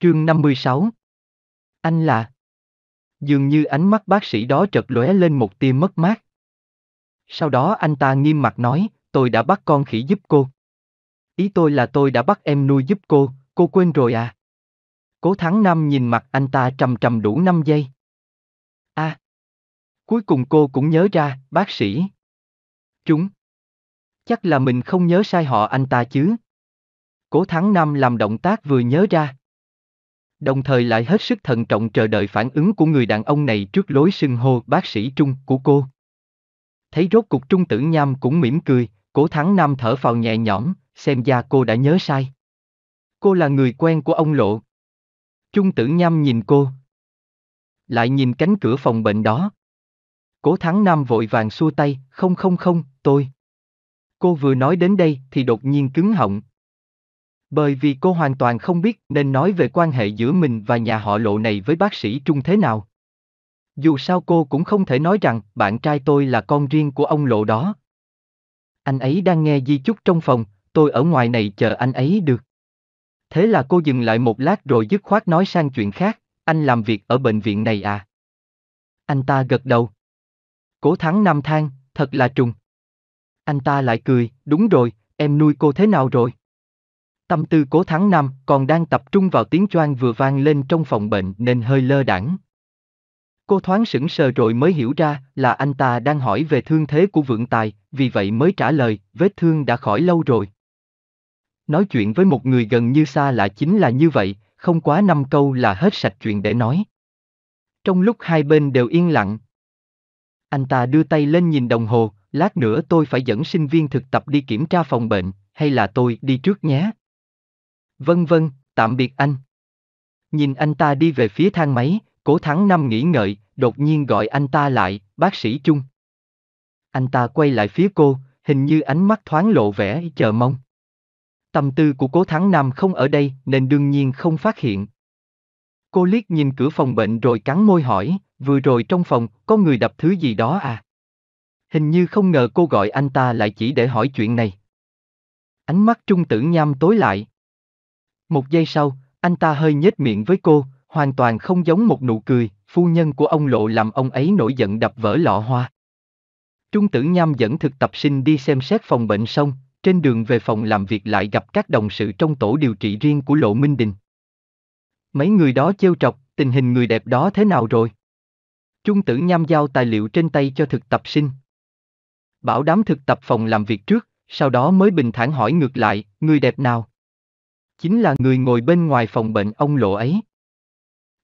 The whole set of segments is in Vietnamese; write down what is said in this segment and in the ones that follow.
Chương 56 Anh là Dường như ánh mắt bác sĩ đó chợt lóe lên một tia mất mát. Sau đó anh ta nghiêm mặt nói, tôi đã bắt con khỉ giúp cô. Ý tôi là tôi đã bắt em nuôi giúp cô, cô quên rồi à? Cố Thắng Năm nhìn mặt anh ta trầm trầm đủ 5 giây. a à, Cuối cùng cô cũng nhớ ra, bác sĩ. Chúng. Chắc là mình không nhớ sai họ anh ta chứ. Cố Thắng Năm làm động tác vừa nhớ ra đồng thời lại hết sức thận trọng chờ đợi phản ứng của người đàn ông này trước lối xưng hô bác sĩ Trung của cô. Thấy rốt cục Trung tử Nham cũng mỉm cười, cố thắng Nam thở phào nhẹ nhõm, xem ra cô đã nhớ sai. Cô là người quen của ông Lộ. Trung tử Nham nhìn cô. Lại nhìn cánh cửa phòng bệnh đó. Cố thắng Nam vội vàng xua tay, không không không, tôi. Cô vừa nói đến đây thì đột nhiên cứng họng, bởi vì cô hoàn toàn không biết nên nói về quan hệ giữa mình và nhà họ lộ này với bác sĩ Trung thế nào. Dù sao cô cũng không thể nói rằng bạn trai tôi là con riêng của ông lộ đó. Anh ấy đang nghe di chúc trong phòng, tôi ở ngoài này chờ anh ấy được. Thế là cô dừng lại một lát rồi dứt khoát nói sang chuyện khác, anh làm việc ở bệnh viện này à? Anh ta gật đầu. Cố thắng năm thang, thật là trùng. Anh ta lại cười, đúng rồi, em nuôi cô thế nào rồi? Tâm tư cố tháng năm còn đang tập trung vào tiếng choang vừa vang lên trong phòng bệnh nên hơi lơ đãng. Cô thoáng sững sờ rồi mới hiểu ra là anh ta đang hỏi về thương thế của vượng tài, vì vậy mới trả lời, vết thương đã khỏi lâu rồi. Nói chuyện với một người gần như xa lạ chính là như vậy, không quá năm câu là hết sạch chuyện để nói. Trong lúc hai bên đều yên lặng, anh ta đưa tay lên nhìn đồng hồ, lát nữa tôi phải dẫn sinh viên thực tập đi kiểm tra phòng bệnh, hay là tôi đi trước nhé? Vân vân, tạm biệt anh. Nhìn anh ta đi về phía thang máy, cố thắng năm nghĩ ngợi, đột nhiên gọi anh ta lại, bác sĩ Trung. Anh ta quay lại phía cô, hình như ánh mắt thoáng lộ vẻ chờ mong. Tâm tư của cố thắng năm không ở đây nên đương nhiên không phát hiện. Cô liếc nhìn cửa phòng bệnh rồi cắn môi hỏi, vừa rồi trong phòng có người đập thứ gì đó à? Hình như không ngờ cô gọi anh ta lại chỉ để hỏi chuyện này. Ánh mắt trung tử nham tối lại. Một giây sau, anh ta hơi nhếch miệng với cô, hoàn toàn không giống một nụ cười, phu nhân của ông Lộ làm ông ấy nổi giận đập vỡ lọ hoa. Trung tử Nham dẫn thực tập sinh đi xem xét phòng bệnh xong, trên đường về phòng làm việc lại gặp các đồng sự trong tổ điều trị riêng của Lộ Minh Đình. Mấy người đó trêu trọc, tình hình người đẹp đó thế nào rồi? Trung tử Nham giao tài liệu trên tay cho thực tập sinh. Bảo đám thực tập phòng làm việc trước, sau đó mới bình thản hỏi ngược lại, người đẹp nào? chính là người ngồi bên ngoài phòng bệnh ông lộ ấy.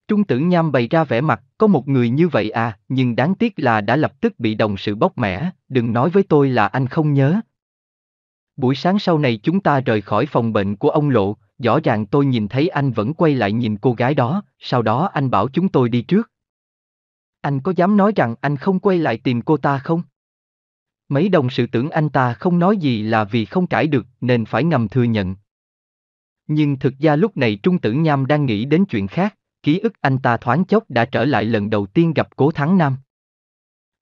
Trung tử nham bày ra vẻ mặt, có một người như vậy à, nhưng đáng tiếc là đã lập tức bị đồng sự bóc mẻ, đừng nói với tôi là anh không nhớ. Buổi sáng sau này chúng ta rời khỏi phòng bệnh của ông lộ, rõ ràng tôi nhìn thấy anh vẫn quay lại nhìn cô gái đó, sau đó anh bảo chúng tôi đi trước. Anh có dám nói rằng anh không quay lại tìm cô ta không? Mấy đồng sự tưởng anh ta không nói gì là vì không cãi được nên phải ngầm thừa nhận, nhưng thực ra lúc này Trung Tử Nham đang nghĩ đến chuyện khác, ký ức anh ta thoáng chốc đã trở lại lần đầu tiên gặp Cố Thắng Nam.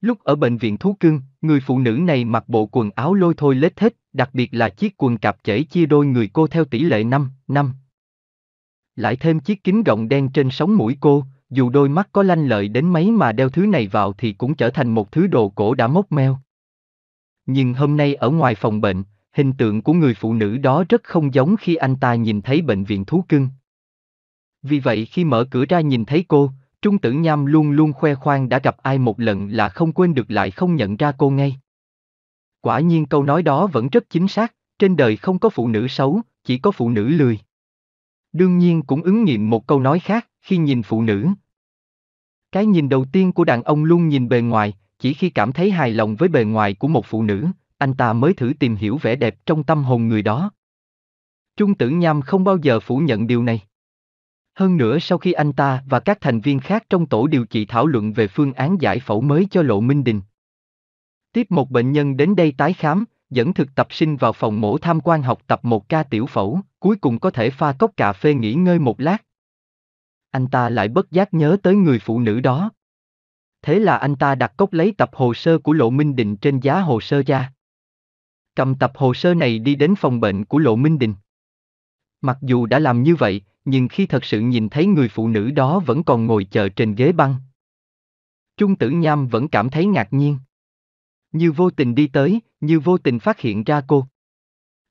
Lúc ở bệnh viện Thú Cưng, người phụ nữ này mặc bộ quần áo lôi thôi lết hết, đặc biệt là chiếc quần cạp chảy chia đôi người cô theo tỷ lệ năm năm, Lại thêm chiếc kính rộng đen trên sống mũi cô, dù đôi mắt có lanh lợi đến mấy mà đeo thứ này vào thì cũng trở thành một thứ đồ cổ đã mốc meo. Nhưng hôm nay ở ngoài phòng bệnh, hình tượng của người phụ nữ đó rất không giống khi anh ta nhìn thấy bệnh viện thú cưng. Vì vậy khi mở cửa ra nhìn thấy cô, Trung Tử Nham luôn luôn khoe khoang đã gặp ai một lần là không quên được lại không nhận ra cô ngay. Quả nhiên câu nói đó vẫn rất chính xác, trên đời không có phụ nữ xấu, chỉ có phụ nữ lười. Đương nhiên cũng ứng nghiệm một câu nói khác, khi nhìn phụ nữ. Cái nhìn đầu tiên của đàn ông luôn nhìn bề ngoài, chỉ khi cảm thấy hài lòng với bề ngoài của một phụ nữ, anh ta mới thử tìm hiểu vẻ đẹp trong tâm hồn người đó. Trung Tử Nham không bao giờ phủ nhận điều này. Hơn nữa sau khi anh ta và các thành viên khác trong tổ điều trị thảo luận về phương án giải phẫu mới cho Lộ Minh Đình. Tiếp một bệnh nhân đến đây tái khám, dẫn thực tập sinh vào phòng mổ tham quan học tập một ca tiểu phẫu, cuối cùng có thể pha cốc cà phê nghỉ ngơi một lát. Anh ta lại bất giác nhớ tới người phụ nữ đó. Thế là anh ta đặt cốc lấy tập hồ sơ của Lộ Minh Định trên giá hồ sơ ra cầm tập hồ sơ này đi đến phòng bệnh của Lộ Minh Đình. Mặc dù đã làm như vậy, nhưng khi thật sự nhìn thấy người phụ nữ đó vẫn còn ngồi chờ trên ghế băng. Trung tử nham vẫn cảm thấy ngạc nhiên. Như vô tình đi tới, như vô tình phát hiện ra cô.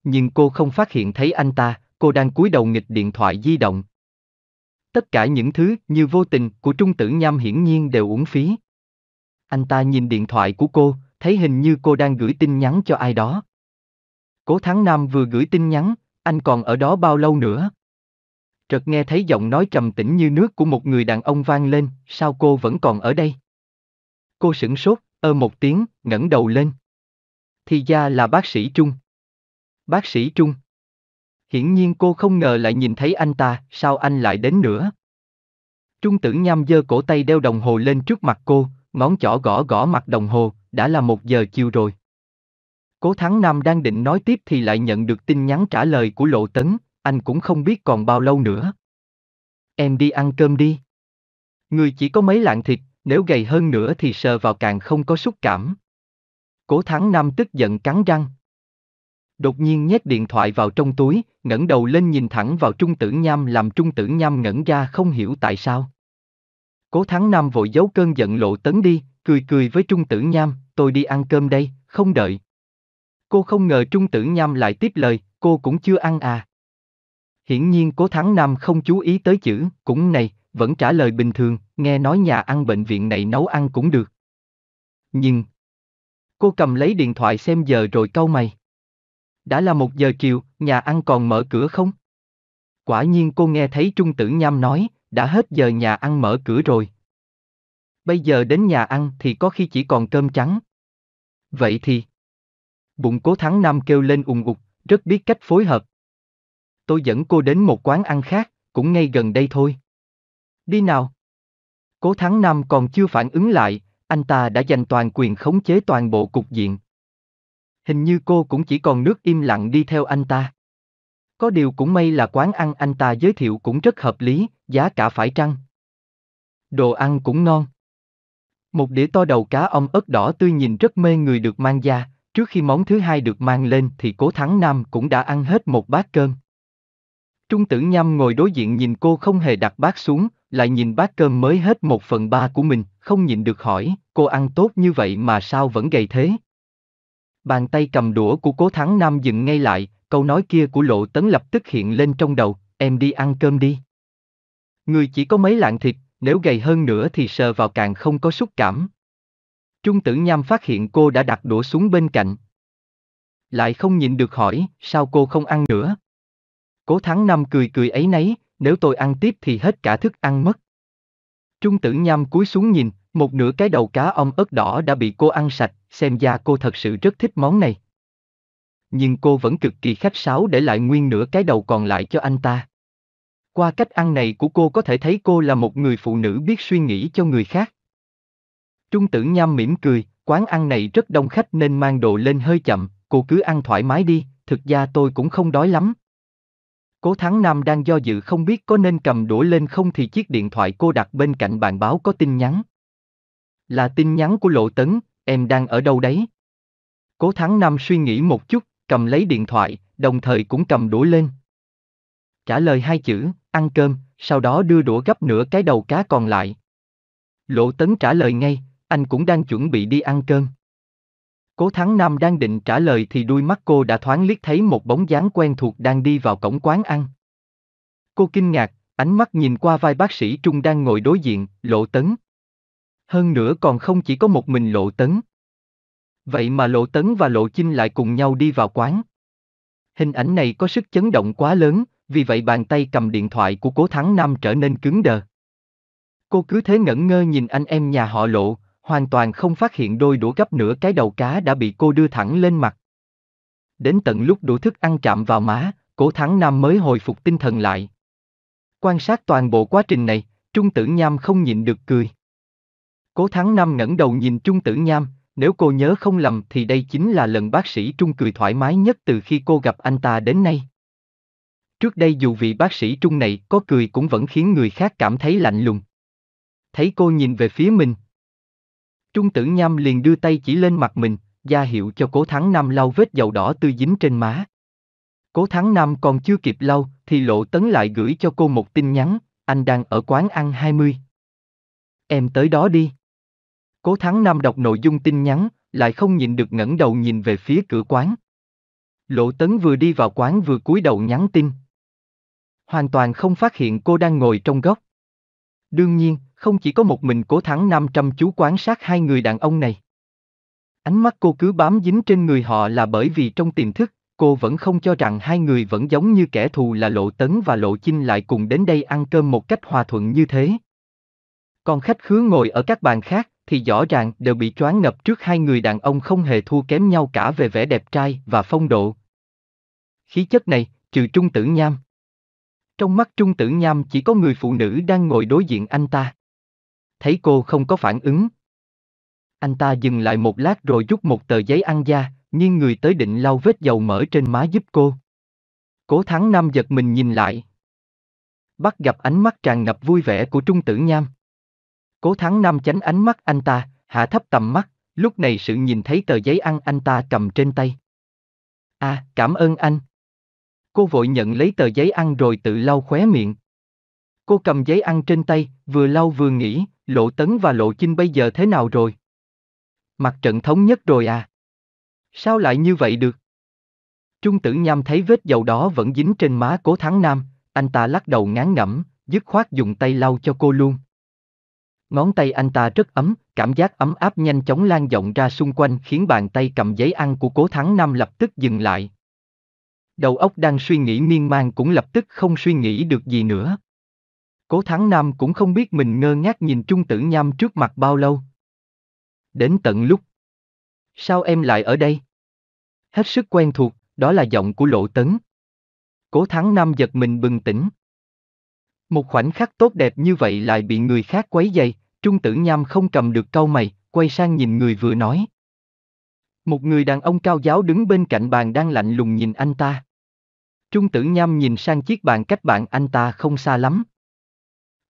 Nhưng cô không phát hiện thấy anh ta, cô đang cúi đầu nghịch điện thoại di động. Tất cả những thứ như vô tình của Trung tử nham hiển nhiên đều uổng phí. Anh ta nhìn điện thoại của cô, thấy hình như cô đang gửi tin nhắn cho ai đó. Cố Thắng Nam vừa gửi tin nhắn, anh còn ở đó bao lâu nữa? Trật nghe thấy giọng nói trầm tĩnh như nước của một người đàn ông vang lên, sao cô vẫn còn ở đây? Cô sửng sốt, ơ một tiếng, ngẩng đầu lên. Thì ra là bác sĩ Trung. Bác sĩ Trung. Hiển nhiên cô không ngờ lại nhìn thấy anh ta, sao anh lại đến nữa? Trung tử nham dơ cổ tay đeo đồng hồ lên trước mặt cô, ngón trỏ gõ gõ mặt đồng hồ, đã là một giờ chiều rồi. Cố Thắng Nam đang định nói tiếp thì lại nhận được tin nhắn trả lời của Lộ Tấn, anh cũng không biết còn bao lâu nữa. Em đi ăn cơm đi. Người chỉ có mấy lạng thịt, nếu gầy hơn nữa thì sờ vào càng không có xúc cảm. Cố Thắng Nam tức giận cắn răng. Đột nhiên nhét điện thoại vào trong túi, ngẩng đầu lên nhìn thẳng vào Trung Tử Nham làm Trung Tử Nham ngẩn ra không hiểu tại sao. Cố Thắng Nam vội giấu cơn giận lộ tấn đi, cười cười với Trung Tử Nham, tôi đi ăn cơm đây, không đợi. Cô không ngờ Trung Tử Nham lại tiếp lời, cô cũng chưa ăn à. Hiển nhiên cố Thắng Nam không chú ý tới chữ, cũng này, vẫn trả lời bình thường, nghe nói nhà ăn bệnh viện này nấu ăn cũng được. Nhưng, cô cầm lấy điện thoại xem giờ rồi câu mày. Đã là một giờ chiều, nhà ăn còn mở cửa không? Quả nhiên cô nghe thấy Trung Tử Nham nói, đã hết giờ nhà ăn mở cửa rồi. Bây giờ đến nhà ăn thì có khi chỉ còn cơm trắng. Vậy thì, Bụng cố thắng nam kêu lên ùng ục, rất biết cách phối hợp. Tôi dẫn cô đến một quán ăn khác, cũng ngay gần đây thôi. Đi nào. Cố thắng nam còn chưa phản ứng lại, anh ta đã giành toàn quyền khống chế toàn bộ cục diện. Hình như cô cũng chỉ còn nước im lặng đi theo anh ta. Có điều cũng may là quán ăn anh ta giới thiệu cũng rất hợp lý, giá cả phải chăng. Đồ ăn cũng ngon. Một đĩa to đầu cá ong ớt đỏ tươi nhìn rất mê người được mang ra, Trước khi món thứ hai được mang lên thì Cố Thắng Nam cũng đã ăn hết một bát cơm. Trung tử nhâm ngồi đối diện nhìn cô không hề đặt bát xuống, lại nhìn bát cơm mới hết một phần ba của mình, không nhịn được hỏi, cô ăn tốt như vậy mà sao vẫn gầy thế? Bàn tay cầm đũa của cố thắng nam dừng ngay lại, câu nói kia của lộ tấn lập tức hiện lên trong đầu, em đi ăn cơm đi. Người chỉ có mấy lạng thịt, nếu gầy hơn nữa thì sờ vào càng không có xúc cảm. Trung tử nham phát hiện cô đã đặt đũa xuống bên cạnh. Lại không nhìn được hỏi, sao cô không ăn nữa? Cố thắng năm cười cười ấy nấy, nếu tôi ăn tiếp thì hết cả thức ăn mất. Trung tử nham cúi xuống nhìn, một nửa cái đầu cá ông ớt đỏ đã bị cô ăn sạch, xem ra cô thật sự rất thích món này. Nhưng cô vẫn cực kỳ khách sáo để lại nguyên nửa cái đầu còn lại cho anh ta. Qua cách ăn này của cô có thể thấy cô là một người phụ nữ biết suy nghĩ cho người khác. Trung tử nham mỉm cười, quán ăn này rất đông khách nên mang đồ lên hơi chậm, cô cứ ăn thoải mái đi, thực ra tôi cũng không đói lắm. Cố Thắng Nam đang do dự không biết có nên cầm đũa lên không thì chiếc điện thoại cô đặt bên cạnh bàn báo có tin nhắn. Là tin nhắn của Lộ Tấn, em đang ở đâu đấy? Cố Thắng Nam suy nghĩ một chút, cầm lấy điện thoại, đồng thời cũng cầm đũa lên. Trả lời hai chữ, ăn cơm, sau đó đưa đũa gấp nửa cái đầu cá còn lại. Lộ Tấn trả lời ngay, anh cũng đang chuẩn bị đi ăn cơm. Cố Thắng Nam đang định trả lời thì đuôi mắt cô đã thoáng liếc thấy một bóng dáng quen thuộc đang đi vào cổng quán ăn. Cô kinh ngạc, ánh mắt nhìn qua vai bác sĩ Trung đang ngồi đối diện, Lộ Tấn. Hơn nữa còn không chỉ có một mình Lộ Tấn. Vậy mà Lộ Tấn và Lộ Chinh lại cùng nhau đi vào quán. Hình ảnh này có sức chấn động quá lớn, vì vậy bàn tay cầm điện thoại của Cố Thắng Nam trở nên cứng đờ. Cô cứ thế ngẩn ngơ nhìn anh em nhà họ Lộ, hoàn toàn không phát hiện đôi đũa gấp nửa cái đầu cá đã bị cô đưa thẳng lên mặt. Đến tận lúc đũa thức ăn chạm vào má, Cố thắng nam mới hồi phục tinh thần lại. Quan sát toàn bộ quá trình này, Trung Tử Nham không nhịn được cười. Cố Thắng Nam ngẩng đầu nhìn Trung Tử Nham, nếu cô nhớ không lầm thì đây chính là lần bác sĩ Trung cười thoải mái nhất từ khi cô gặp anh ta đến nay. Trước đây dù vị bác sĩ Trung này có cười cũng vẫn khiến người khác cảm thấy lạnh lùng. Thấy cô nhìn về phía mình, Trung tử nham liền đưa tay chỉ lên mặt mình, ra hiệu cho cố thắng nam lau vết dầu đỏ tươi dính trên má. Cố thắng nam còn chưa kịp lau, thì lộ tấn lại gửi cho cô một tin nhắn, anh đang ở quán ăn 20. Em tới đó đi. Cố thắng nam đọc nội dung tin nhắn, lại không nhìn được ngẩng đầu nhìn về phía cửa quán. Lộ tấn vừa đi vào quán vừa cúi đầu nhắn tin. Hoàn toàn không phát hiện cô đang ngồi trong góc. Đương nhiên, không chỉ có một mình cố thắng nam chăm chú quan sát hai người đàn ông này. Ánh mắt cô cứ bám dính trên người họ là bởi vì trong tiềm thức, cô vẫn không cho rằng hai người vẫn giống như kẻ thù là Lộ Tấn và Lộ Chinh lại cùng đến đây ăn cơm một cách hòa thuận như thế. Còn khách khứa ngồi ở các bàn khác thì rõ ràng đều bị choáng ngập trước hai người đàn ông không hề thua kém nhau cả về vẻ đẹp trai và phong độ. Khí chất này, trừ Trung Tử Nham. Trong mắt Trung Tử Nham chỉ có người phụ nữ đang ngồi đối diện anh ta thấy cô không có phản ứng. Anh ta dừng lại một lát rồi rút một tờ giấy ăn da, nhưng người tới định lau vết dầu mỡ trên má giúp cô. Cố Thắng Nam giật mình nhìn lại. Bắt gặp ánh mắt tràn ngập vui vẻ của Trung Tử Nham. Cố Thắng Nam tránh ánh mắt anh ta, hạ thấp tầm mắt, lúc này sự nhìn thấy tờ giấy ăn anh ta cầm trên tay. À, cảm ơn anh. Cô vội nhận lấy tờ giấy ăn rồi tự lau khóe miệng. Cô cầm giấy ăn trên tay, vừa lau vừa nghĩ, Lộ Tấn và Lộ Chinh bây giờ thế nào rồi? Mặt trận thống nhất rồi à? Sao lại như vậy được? Trung tử nham thấy vết dầu đó vẫn dính trên má cố thắng nam, anh ta lắc đầu ngán ngẩm, dứt khoát dùng tay lau cho cô luôn. Ngón tay anh ta rất ấm, cảm giác ấm áp nhanh chóng lan rộng ra xung quanh khiến bàn tay cầm giấy ăn của cố thắng nam lập tức dừng lại. Đầu óc đang suy nghĩ miên man cũng lập tức không suy nghĩ được gì nữa. Cố Thắng Nam cũng không biết mình ngơ ngác nhìn Trung Tử Nham trước mặt bao lâu. Đến tận lúc. Sao em lại ở đây? Hết sức quen thuộc, đó là giọng của Lộ Tấn. Cố Thắng Nam giật mình bừng tỉnh. Một khoảnh khắc tốt đẹp như vậy lại bị người khác quấy dày, Trung Tử Nham không cầm được câu mày, quay sang nhìn người vừa nói. Một người đàn ông cao giáo đứng bên cạnh bàn đang lạnh lùng nhìn anh ta. Trung Tử Nham nhìn sang chiếc bàn cách bạn anh ta không xa lắm,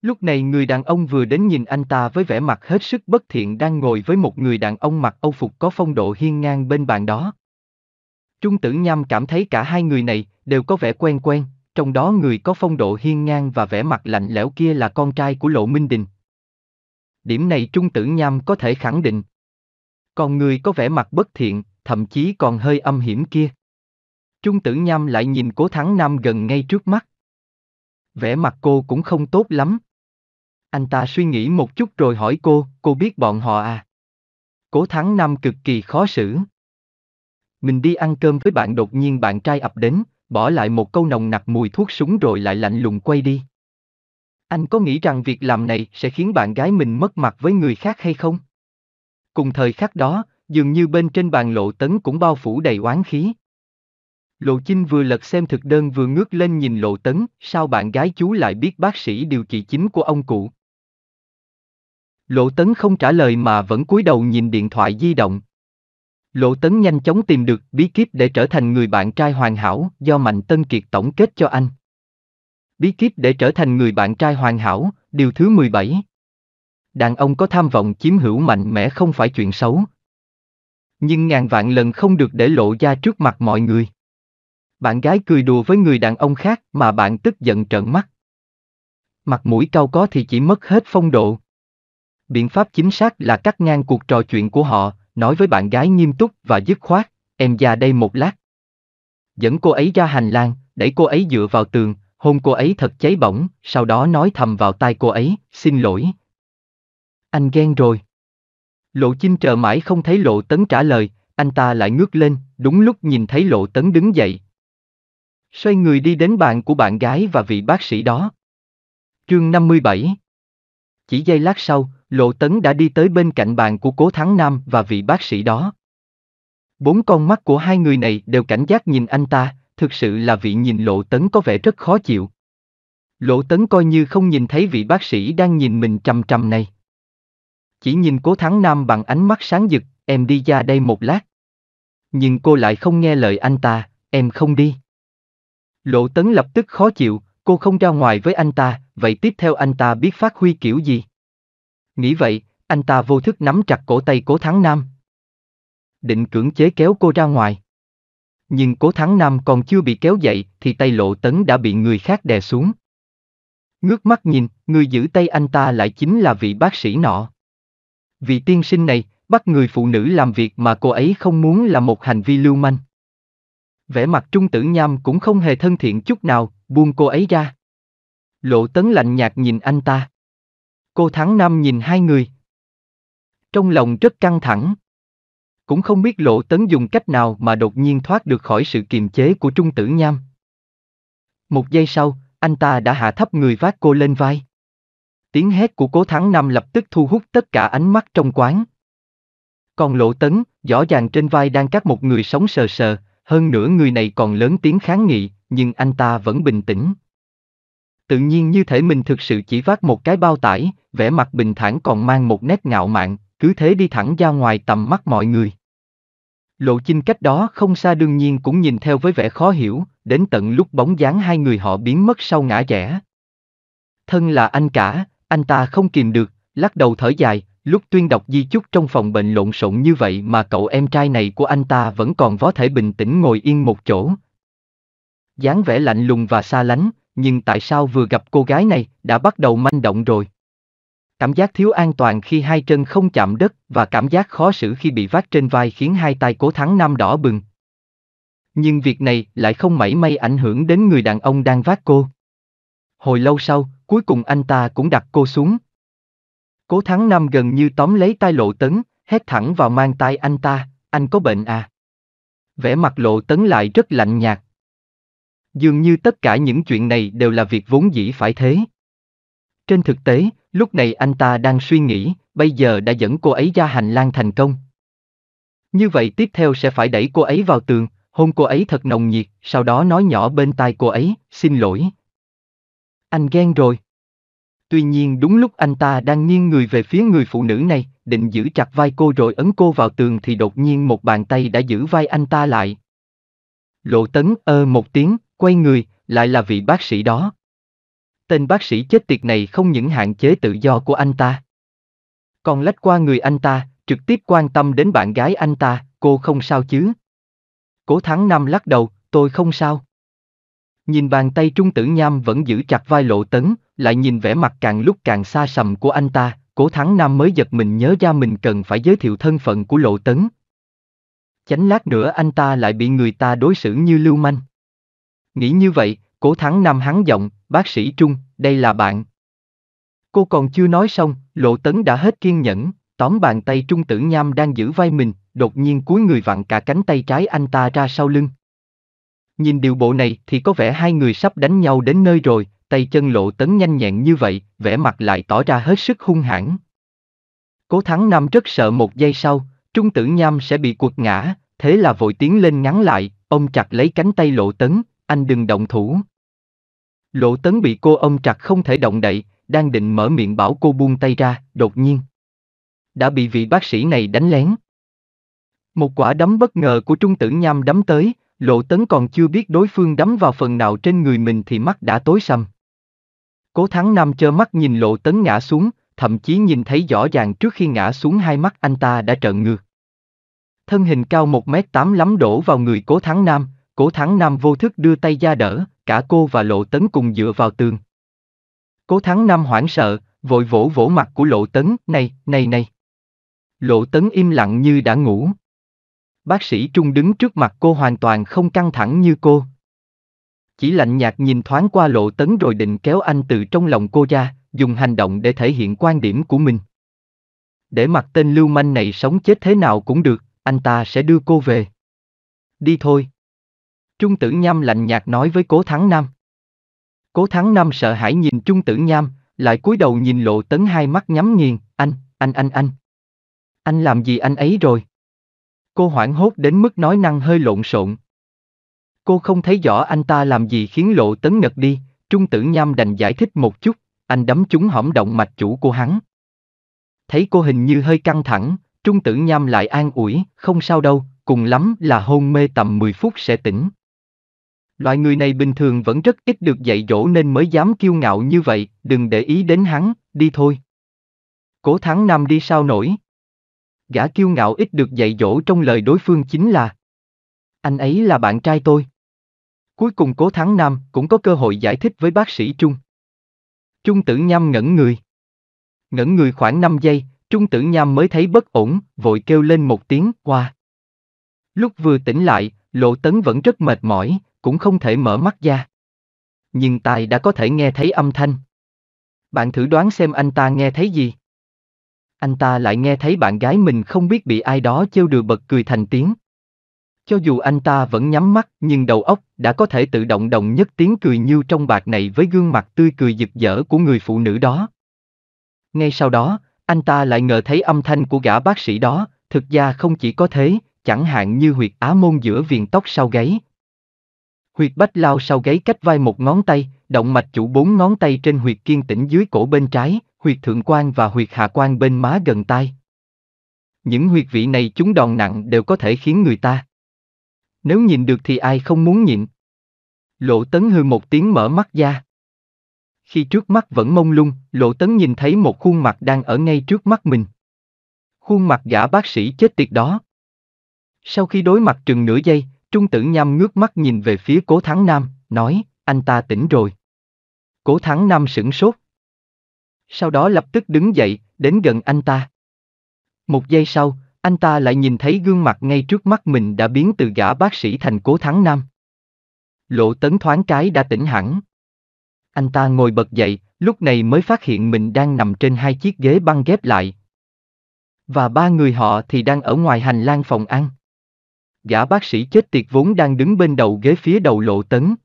Lúc này người đàn ông vừa đến nhìn anh ta với vẻ mặt hết sức bất thiện đang ngồi với một người đàn ông mặc âu phục có phong độ hiên ngang bên bàn đó. Trung tử nham cảm thấy cả hai người này đều có vẻ quen quen, trong đó người có phong độ hiên ngang và vẻ mặt lạnh lẽo kia là con trai của Lộ Minh Đình. Điểm này Trung tử nham có thể khẳng định. Còn người có vẻ mặt bất thiện, thậm chí còn hơi âm hiểm kia. Trung tử nham lại nhìn cố thắng nam gần ngay trước mắt. Vẻ mặt cô cũng không tốt lắm, anh ta suy nghĩ một chút rồi hỏi cô, cô biết bọn họ à? Cố Thắng Nam cực kỳ khó xử. Mình đi ăn cơm với bạn đột nhiên bạn trai ập đến, bỏ lại một câu nồng nặc mùi thuốc súng rồi lại lạnh lùng quay đi. Anh có nghĩ rằng việc làm này sẽ khiến bạn gái mình mất mặt với người khác hay không? Cùng thời khắc đó, dường như bên trên bàn lộ tấn cũng bao phủ đầy oán khí. Lộ Chinh vừa lật xem thực đơn vừa ngước lên nhìn Lộ Tấn, sao bạn gái chú lại biết bác sĩ điều trị chính của ông cụ? Lộ Tấn không trả lời mà vẫn cúi đầu nhìn điện thoại di động. Lộ Tấn nhanh chóng tìm được bí kíp để trở thành người bạn trai hoàn hảo do Mạnh Tân Kiệt tổng kết cho anh. Bí kíp để trở thành người bạn trai hoàn hảo, điều thứ 17. Đàn ông có tham vọng chiếm hữu mạnh mẽ không phải chuyện xấu. Nhưng ngàn vạn lần không được để lộ ra trước mặt mọi người. Bạn gái cười đùa với người đàn ông khác mà bạn tức giận trợn mắt. Mặt mũi cao có thì chỉ mất hết phong độ biện pháp chính xác là cắt ngang cuộc trò chuyện của họ, nói với bạn gái nghiêm túc và dứt khoát, em ra đây một lát. Dẫn cô ấy ra hành lang, đẩy cô ấy dựa vào tường, hôn cô ấy thật cháy bỏng, sau đó nói thầm vào tai cô ấy, xin lỗi. Anh ghen rồi. Lộ chinh chờ mãi không thấy lộ tấn trả lời, anh ta lại ngước lên, đúng lúc nhìn thấy lộ tấn đứng dậy. Xoay người đi đến bàn của bạn gái và vị bác sĩ đó. Chương 57 Chỉ giây lát sau, Lộ Tấn đã đi tới bên cạnh bàn của Cố Thắng Nam và vị bác sĩ đó. Bốn con mắt của hai người này đều cảnh giác nhìn anh ta, thực sự là vị nhìn Lộ Tấn có vẻ rất khó chịu. Lộ Tấn coi như không nhìn thấy vị bác sĩ đang nhìn mình chằm chằm này. Chỉ nhìn Cố Thắng Nam bằng ánh mắt sáng dực. em đi ra đây một lát. Nhưng cô lại không nghe lời anh ta, em không đi. Lộ Tấn lập tức khó chịu, cô không ra ngoài với anh ta, vậy tiếp theo anh ta biết phát huy kiểu gì? Nghĩ vậy, anh ta vô thức nắm chặt cổ tay Cố Thắng Nam. Định cưỡng chế kéo cô ra ngoài. Nhưng Cố Thắng Nam còn chưa bị kéo dậy thì tay Lộ Tấn đã bị người khác đè xuống. Ngước mắt nhìn, người giữ tay anh ta lại chính là vị bác sĩ nọ. Vị tiên sinh này, bắt người phụ nữ làm việc mà cô ấy không muốn là một hành vi lưu manh. Vẻ mặt Trung Tử Nham cũng không hề thân thiện chút nào, buông cô ấy ra. Lộ Tấn lạnh nhạt nhìn anh ta. Cô Thắng Nam nhìn hai người. Trong lòng rất căng thẳng. Cũng không biết Lộ Tấn dùng cách nào mà đột nhiên thoát được khỏi sự kiềm chế của Trung Tử Nham. Một giây sau, anh ta đã hạ thấp người vác cô lên vai. Tiếng hét của Cố Thắng Nam lập tức thu hút tất cả ánh mắt trong quán. Còn Lộ Tấn, rõ ràng trên vai đang cắt một người sống sờ sờ, hơn nữa người này còn lớn tiếng kháng nghị, nhưng anh ta vẫn bình tĩnh, tự nhiên như thể mình thực sự chỉ vác một cái bao tải, vẻ mặt bình thản còn mang một nét ngạo mạn, cứ thế đi thẳng ra ngoài tầm mắt mọi người. Lộ chinh cách đó không xa đương nhiên cũng nhìn theo với vẻ khó hiểu, đến tận lúc bóng dáng hai người họ biến mất sau ngã rẽ. Thân là anh cả, anh ta không kìm được, lắc đầu thở dài, lúc tuyên đọc di chúc trong phòng bệnh lộn xộn như vậy mà cậu em trai này của anh ta vẫn còn có thể bình tĩnh ngồi yên một chỗ. dáng vẻ lạnh lùng và xa lánh, nhưng tại sao vừa gặp cô gái này đã bắt đầu manh động rồi? Cảm giác thiếu an toàn khi hai chân không chạm đất và cảm giác khó xử khi bị vác trên vai khiến hai tay cố thắng nam đỏ bừng. Nhưng việc này lại không mảy may ảnh hưởng đến người đàn ông đang vác cô. Hồi lâu sau, cuối cùng anh ta cũng đặt cô xuống. Cố thắng nam gần như tóm lấy tay lộ tấn, hét thẳng vào mang tay anh ta, anh có bệnh à? Vẻ mặt lộ tấn lại rất lạnh nhạt, Dường như tất cả những chuyện này đều là việc vốn dĩ phải thế. Trên thực tế, lúc này anh ta đang suy nghĩ, bây giờ đã dẫn cô ấy ra hành lang thành công. Như vậy tiếp theo sẽ phải đẩy cô ấy vào tường, hôn cô ấy thật nồng nhiệt, sau đó nói nhỏ bên tai cô ấy, xin lỗi. Anh ghen rồi. Tuy nhiên đúng lúc anh ta đang nghiêng người về phía người phụ nữ này, định giữ chặt vai cô rồi ấn cô vào tường thì đột nhiên một bàn tay đã giữ vai anh ta lại. Lộ tấn ơ một tiếng, Quay người, lại là vị bác sĩ đó. Tên bác sĩ chết tiệt này không những hạn chế tự do của anh ta. Còn lách qua người anh ta, trực tiếp quan tâm đến bạn gái anh ta, cô không sao chứ. Cố thắng năm lắc đầu, tôi không sao. Nhìn bàn tay trung tử nham vẫn giữ chặt vai lộ tấn, lại nhìn vẻ mặt càng lúc càng xa sầm của anh ta, cố thắng nam mới giật mình nhớ ra mình cần phải giới thiệu thân phận của lộ tấn. Chánh lát nữa anh ta lại bị người ta đối xử như lưu manh. Nghĩ như vậy, cố thắng nam hắn giọng, bác sĩ Trung, đây là bạn. Cô còn chưa nói xong, lộ tấn đã hết kiên nhẫn, tóm bàn tay Trung tử nham đang giữ vai mình, đột nhiên cúi người vặn cả cánh tay trái anh ta ra sau lưng. Nhìn điều bộ này thì có vẻ hai người sắp đánh nhau đến nơi rồi, tay chân lộ tấn nhanh nhẹn như vậy, vẻ mặt lại tỏ ra hết sức hung hãn. Cố Thắng Nam rất sợ một giây sau, Trung Tử Nham sẽ bị quật ngã, thế là vội tiến lên ngắn lại, ông chặt lấy cánh tay lộ tấn, anh đừng động thủ. Lộ tấn bị cô ôm chặt không thể động đậy, đang định mở miệng bảo cô buông tay ra, đột nhiên. Đã bị vị bác sĩ này đánh lén. Một quả đấm bất ngờ của trung tử nham đấm tới, lộ tấn còn chưa biết đối phương đấm vào phần nào trên người mình thì mắt đã tối sầm. Cố thắng nam chơ mắt nhìn lộ tấn ngã xuống, thậm chí nhìn thấy rõ ràng trước khi ngã xuống hai mắt anh ta đã trợn ngược. Thân hình cao 1m8 lắm đổ vào người cố thắng nam, Cố Thắng Nam vô thức đưa tay ra đỡ, cả cô và Lộ Tấn cùng dựa vào tường. Cố Thắng Nam hoảng sợ, vội vỗ vỗ mặt của Lộ Tấn, này, này này. Lộ Tấn im lặng như đã ngủ. Bác sĩ Trung đứng trước mặt cô hoàn toàn không căng thẳng như cô. Chỉ lạnh nhạt nhìn thoáng qua Lộ Tấn rồi định kéo anh từ trong lòng cô ra, dùng hành động để thể hiện quan điểm của mình. Để mặc tên lưu manh này sống chết thế nào cũng được, anh ta sẽ đưa cô về. Đi thôi, Trung Tử Nham lạnh nhạt nói với Cố Thắng Nam. Cố Thắng Nam sợ hãi nhìn Trung Tử Nham, lại cúi đầu nhìn Lộ Tấn hai mắt nhắm nghiền, anh, anh anh anh. Anh làm gì anh ấy rồi? Cô hoảng hốt đến mức nói năng hơi lộn xộn. Cô không thấy rõ anh ta làm gì khiến Lộ Tấn ngật đi, Trung Tử Nham đành giải thích một chút, anh đấm chúng hõm động mạch chủ của hắn. Thấy cô hình như hơi căng thẳng, Trung Tử Nham lại an ủi, không sao đâu, cùng lắm là hôn mê tầm 10 phút sẽ tỉnh. Loại người này bình thường vẫn rất ít được dạy dỗ nên mới dám kiêu ngạo như vậy, đừng để ý đến hắn, đi thôi. Cố thắng nam đi sao nổi. Gã kiêu ngạo ít được dạy dỗ trong lời đối phương chính là Anh ấy là bạn trai tôi. Cuối cùng cố thắng nam cũng có cơ hội giải thích với bác sĩ Trung. Trung tử nham ngẩn người. Ngẩn người khoảng 5 giây, Trung tử nham mới thấy bất ổn, vội kêu lên một tiếng, qua. Lúc vừa tỉnh lại, Lộ Tấn vẫn rất mệt mỏi, cũng không thể mở mắt ra. Nhưng tài đã có thể nghe thấy âm thanh. Bạn thử đoán xem anh ta nghe thấy gì? Anh ta lại nghe thấy bạn gái mình không biết bị ai đó trêu đùa bật cười thành tiếng. Cho dù anh ta vẫn nhắm mắt nhưng đầu óc đã có thể tự động đồng nhất tiếng cười như trong bạc này với gương mặt tươi cười rực rỡ của người phụ nữ đó. Ngay sau đó, anh ta lại ngờ thấy âm thanh của gã bác sĩ đó, thực ra không chỉ có thế, chẳng hạn như huyệt á môn giữa viền tóc sau gáy. Huyệt bách lao sau gáy cách vai một ngón tay, động mạch chủ bốn ngón tay trên huyệt kiên tĩnh dưới cổ bên trái, huyệt thượng quan và huyệt hạ quan bên má gần tai. Những huyệt vị này chúng đòn nặng đều có thể khiến người ta. Nếu nhìn được thì ai không muốn nhịn. Lộ tấn hư một tiếng mở mắt ra. Khi trước mắt vẫn mông lung, lộ tấn nhìn thấy một khuôn mặt đang ở ngay trước mắt mình. Khuôn mặt gã bác sĩ chết tiệt đó. Sau khi đối mặt chừng nửa giây, Trung tử nham ngước mắt nhìn về phía Cố Thắng Nam, nói, anh ta tỉnh rồi. Cố Thắng Nam sửng sốt. Sau đó lập tức đứng dậy, đến gần anh ta. Một giây sau, anh ta lại nhìn thấy gương mặt ngay trước mắt mình đã biến từ gã bác sĩ thành Cố Thắng Nam. Lộ tấn thoáng cái đã tỉnh hẳn. Anh ta ngồi bật dậy, lúc này mới phát hiện mình đang nằm trên hai chiếc ghế băng ghép lại. Và ba người họ thì đang ở ngoài hành lang phòng ăn gã bác sĩ chết tiệt vốn đang đứng bên đầu ghế phía đầu lộ tấn.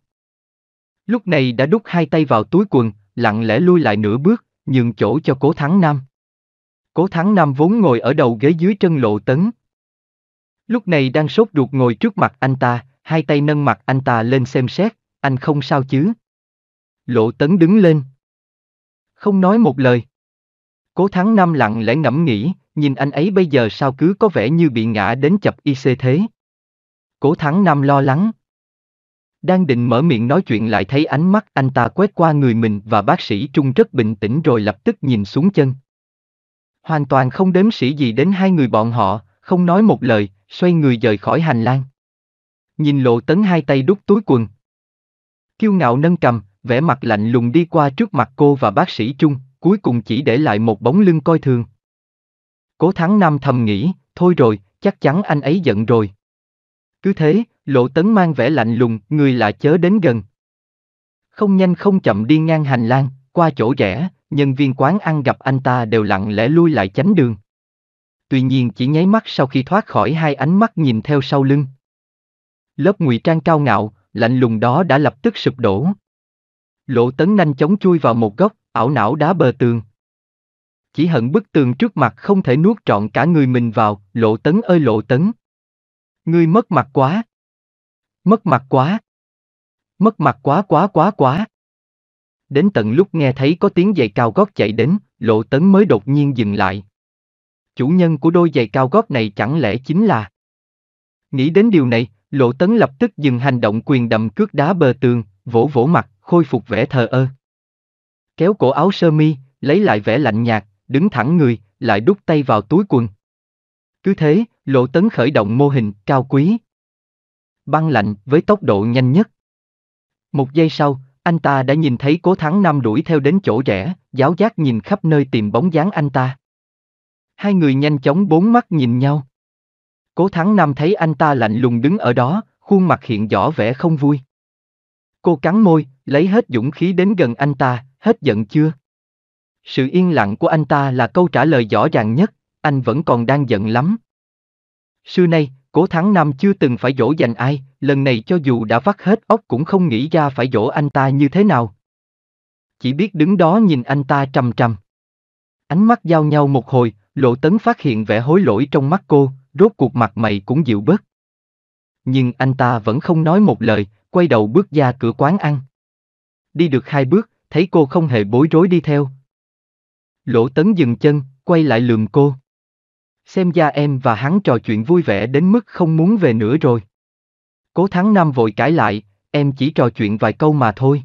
Lúc này đã đút hai tay vào túi quần, lặng lẽ lui lại nửa bước, nhường chỗ cho cố thắng nam. Cố thắng nam vốn ngồi ở đầu ghế dưới chân lộ tấn. Lúc này đang sốt ruột ngồi trước mặt anh ta, hai tay nâng mặt anh ta lên xem xét, anh không sao chứ. Lộ tấn đứng lên. Không nói một lời. Cố thắng nam lặng lẽ ngẫm nghĩ, nhìn anh ấy bây giờ sao cứ có vẻ như bị ngã đến chập y IC thế. Cố Thắng Nam lo lắng. Đang định mở miệng nói chuyện lại thấy ánh mắt anh ta quét qua người mình và bác sĩ Trung rất bình tĩnh rồi lập tức nhìn xuống chân. Hoàn toàn không đếm sĩ gì đến hai người bọn họ, không nói một lời, xoay người rời khỏi hành lang. Nhìn lộ tấn hai tay đút túi quần. Kiêu ngạo nâng cầm, vẻ mặt lạnh lùng đi qua trước mặt cô và bác sĩ Trung, cuối cùng chỉ để lại một bóng lưng coi thường. Cố Thắng Nam thầm nghĩ, thôi rồi, chắc chắn anh ấy giận rồi. Cứ thế, lộ tấn mang vẻ lạnh lùng, người lạ chớ đến gần. Không nhanh không chậm đi ngang hành lang, qua chỗ rẽ, nhân viên quán ăn gặp anh ta đều lặng lẽ lui lại tránh đường. Tuy nhiên chỉ nháy mắt sau khi thoát khỏi hai ánh mắt nhìn theo sau lưng. Lớp ngụy trang cao ngạo, lạnh lùng đó đã lập tức sụp đổ. Lộ tấn nhanh chóng chui vào một góc, ảo não đá bờ tường. Chỉ hận bức tường trước mặt không thể nuốt trọn cả người mình vào, lộ tấn ơi lộ tấn. Ngươi mất mặt quá. Mất mặt quá. Mất mặt quá quá quá quá. Đến tận lúc nghe thấy có tiếng giày cao gót chạy đến, lộ tấn mới đột nhiên dừng lại. Chủ nhân của đôi giày cao gót này chẳng lẽ chính là... Nghĩ đến điều này, lộ tấn lập tức dừng hành động quyền đầm cước đá bờ tường, vỗ vỗ mặt, khôi phục vẻ thờ ơ. Kéo cổ áo sơ mi, lấy lại vẻ lạnh nhạt, đứng thẳng người, lại đút tay vào túi quần. Cứ thế, Lộ Tấn khởi động mô hình cao quý. Băng lạnh với tốc độ nhanh nhất. Một giây sau, anh ta đã nhìn thấy Cố Thắng Nam đuổi theo đến chỗ rẽ, giáo giác nhìn khắp nơi tìm bóng dáng anh ta. Hai người nhanh chóng bốn mắt nhìn nhau. Cố Thắng Nam thấy anh ta lạnh lùng đứng ở đó, khuôn mặt hiện rõ vẻ không vui. Cô cắn môi, lấy hết dũng khí đến gần anh ta, hết giận chưa? Sự yên lặng của anh ta là câu trả lời rõ ràng nhất anh vẫn còn đang giận lắm. Xưa nay, Cố Thắng năm chưa từng phải dỗ dành ai, lần này cho dù đã vắt hết óc cũng không nghĩ ra phải dỗ anh ta như thế nào. Chỉ biết đứng đó nhìn anh ta trầm trầm. Ánh mắt giao nhau một hồi, Lộ Tấn phát hiện vẻ hối lỗi trong mắt cô, rốt cuộc mặt mày cũng dịu bớt. Nhưng anh ta vẫn không nói một lời, quay đầu bước ra cửa quán ăn. Đi được hai bước, thấy cô không hề bối rối đi theo. lỗ Tấn dừng chân, quay lại lườm cô xem ra em và hắn trò chuyện vui vẻ đến mức không muốn về nữa rồi. Cố Thắng Nam vội cãi lại, em chỉ trò chuyện vài câu mà thôi.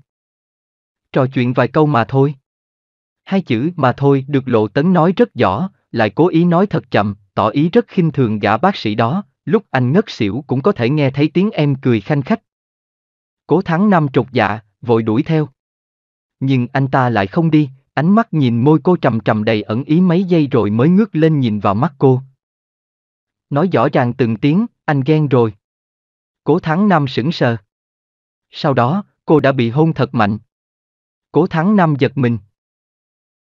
Trò chuyện vài câu mà thôi. Hai chữ mà thôi được Lộ Tấn nói rất rõ, lại cố ý nói thật chậm, tỏ ý rất khinh thường gã bác sĩ đó, lúc anh ngất xỉu cũng có thể nghe thấy tiếng em cười khanh khách. Cố Thắng Nam trục dạ, vội đuổi theo. Nhưng anh ta lại không đi, ánh mắt nhìn môi cô trầm trầm đầy ẩn ý mấy giây rồi mới ngước lên nhìn vào mắt cô. Nói rõ ràng từng tiếng, anh ghen rồi. Cố Thắng Nam sững sờ. Sau đó, cô đã bị hôn thật mạnh. Cố Thắng Nam giật mình.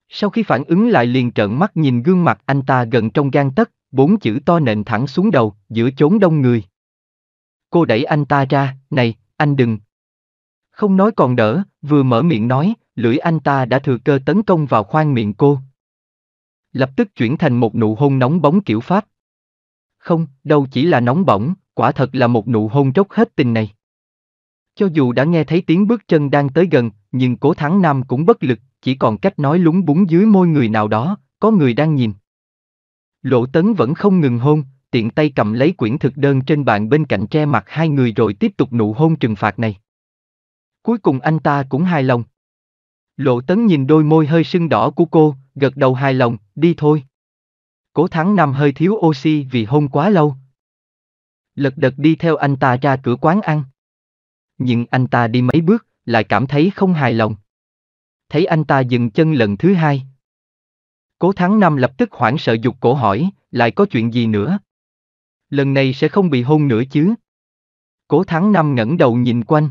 Sau khi phản ứng lại liền trợn mắt nhìn gương mặt anh ta gần trong gan tất, bốn chữ to nện thẳng xuống đầu, giữa chốn đông người. Cô đẩy anh ta ra, này, anh đừng. Không nói còn đỡ, vừa mở miệng nói, lưỡi anh ta đã thừa cơ tấn công vào khoang miệng cô. Lập tức chuyển thành một nụ hôn nóng bóng kiểu Pháp. Không, đâu chỉ là nóng bỏng, quả thật là một nụ hôn trốc hết tình này. Cho dù đã nghe thấy tiếng bước chân đang tới gần, nhưng cố thắng nam cũng bất lực, chỉ còn cách nói lúng búng dưới môi người nào đó, có người đang nhìn. Lộ tấn vẫn không ngừng hôn, tiện tay cầm lấy quyển thực đơn trên bàn bên cạnh tre mặt hai người rồi tiếp tục nụ hôn trừng phạt này. Cuối cùng anh ta cũng hài lòng, Lộ tấn nhìn đôi môi hơi sưng đỏ của cô, gật đầu hài lòng, đi thôi. Cố thắng Nam hơi thiếu oxy vì hôn quá lâu. Lật đật đi theo anh ta ra cửa quán ăn. Nhưng anh ta đi mấy bước, lại cảm thấy không hài lòng. Thấy anh ta dừng chân lần thứ hai. Cố thắng năm lập tức hoảng sợ dục cổ hỏi, lại có chuyện gì nữa? Lần này sẽ không bị hôn nữa chứ? Cố thắng năm ngẩng đầu nhìn quanh.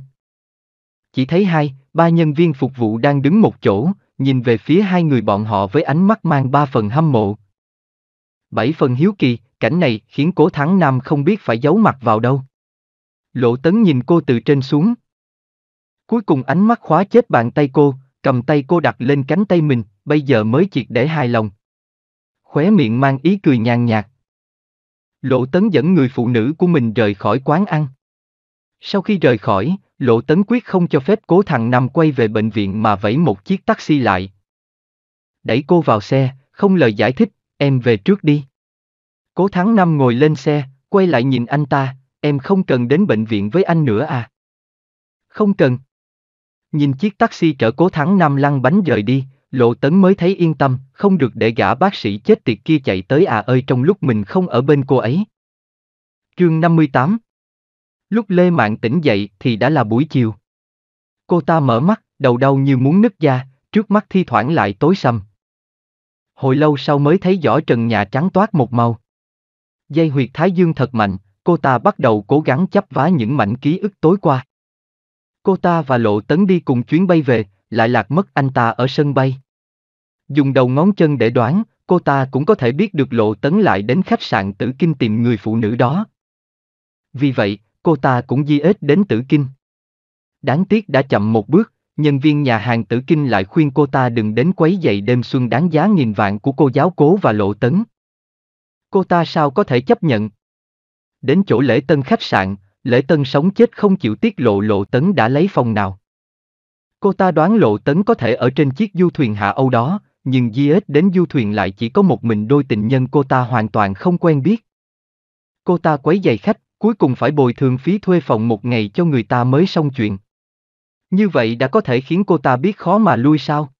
Chỉ thấy hai, ba nhân viên phục vụ đang đứng một chỗ, nhìn về phía hai người bọn họ với ánh mắt mang ba phần hâm mộ. Bảy phần hiếu kỳ, cảnh này khiến cố thắng nam không biết phải giấu mặt vào đâu. Lộ tấn nhìn cô từ trên xuống. Cuối cùng ánh mắt khóa chết bàn tay cô, cầm tay cô đặt lên cánh tay mình, bây giờ mới triệt để hài lòng. Khóe miệng mang ý cười nhàn nhạt. Lộ tấn dẫn người phụ nữ của mình rời khỏi quán ăn. Sau khi rời khỏi, Lộ Tấn quyết không cho phép cố thằng Nam quay về bệnh viện mà vẫy một chiếc taxi lại. Đẩy cô vào xe, không lời giải thích, em về trước đi. Cố Thắng Nam ngồi lên xe, quay lại nhìn anh ta, em không cần đến bệnh viện với anh nữa à? Không cần. Nhìn chiếc taxi chở Cố Thắng Nam lăn bánh rời đi, Lộ Tấn mới thấy yên tâm, không được để gã bác sĩ chết tiệt kia chạy tới à ơi trong lúc mình không ở bên cô ấy. Chương 58 Lúc Lê Mạng tỉnh dậy thì đã là buổi chiều. Cô ta mở mắt, đầu đau như muốn nứt da, trước mắt thi thoảng lại tối sầm. Hồi lâu sau mới thấy rõ trần nhà trắng toát một màu. Dây huyệt thái dương thật mạnh, cô ta bắt đầu cố gắng chấp vá những mảnh ký ức tối qua. Cô ta và Lộ Tấn đi cùng chuyến bay về, lại lạc mất anh ta ở sân bay. Dùng đầu ngón chân để đoán, cô ta cũng có thể biết được Lộ Tấn lại đến khách sạn Tử Kinh tìm người phụ nữ đó. Vì vậy, cô ta cũng di ếch đến tử kinh. Đáng tiếc đã chậm một bước, nhân viên nhà hàng tử kinh lại khuyên cô ta đừng đến quấy dậy đêm xuân đáng giá nghìn vạn của cô giáo cố và lộ tấn. Cô ta sao có thể chấp nhận? Đến chỗ lễ tân khách sạn, lễ tân sống chết không chịu tiết lộ lộ tấn đã lấy phòng nào. Cô ta đoán lộ tấn có thể ở trên chiếc du thuyền hạ Âu đó, nhưng di ếch đến du thuyền lại chỉ có một mình đôi tình nhân cô ta hoàn toàn không quen biết. Cô ta quấy giày khách, cuối cùng phải bồi thường phí thuê phòng một ngày cho người ta mới xong chuyện. Như vậy đã có thể khiến cô ta biết khó mà lui sao?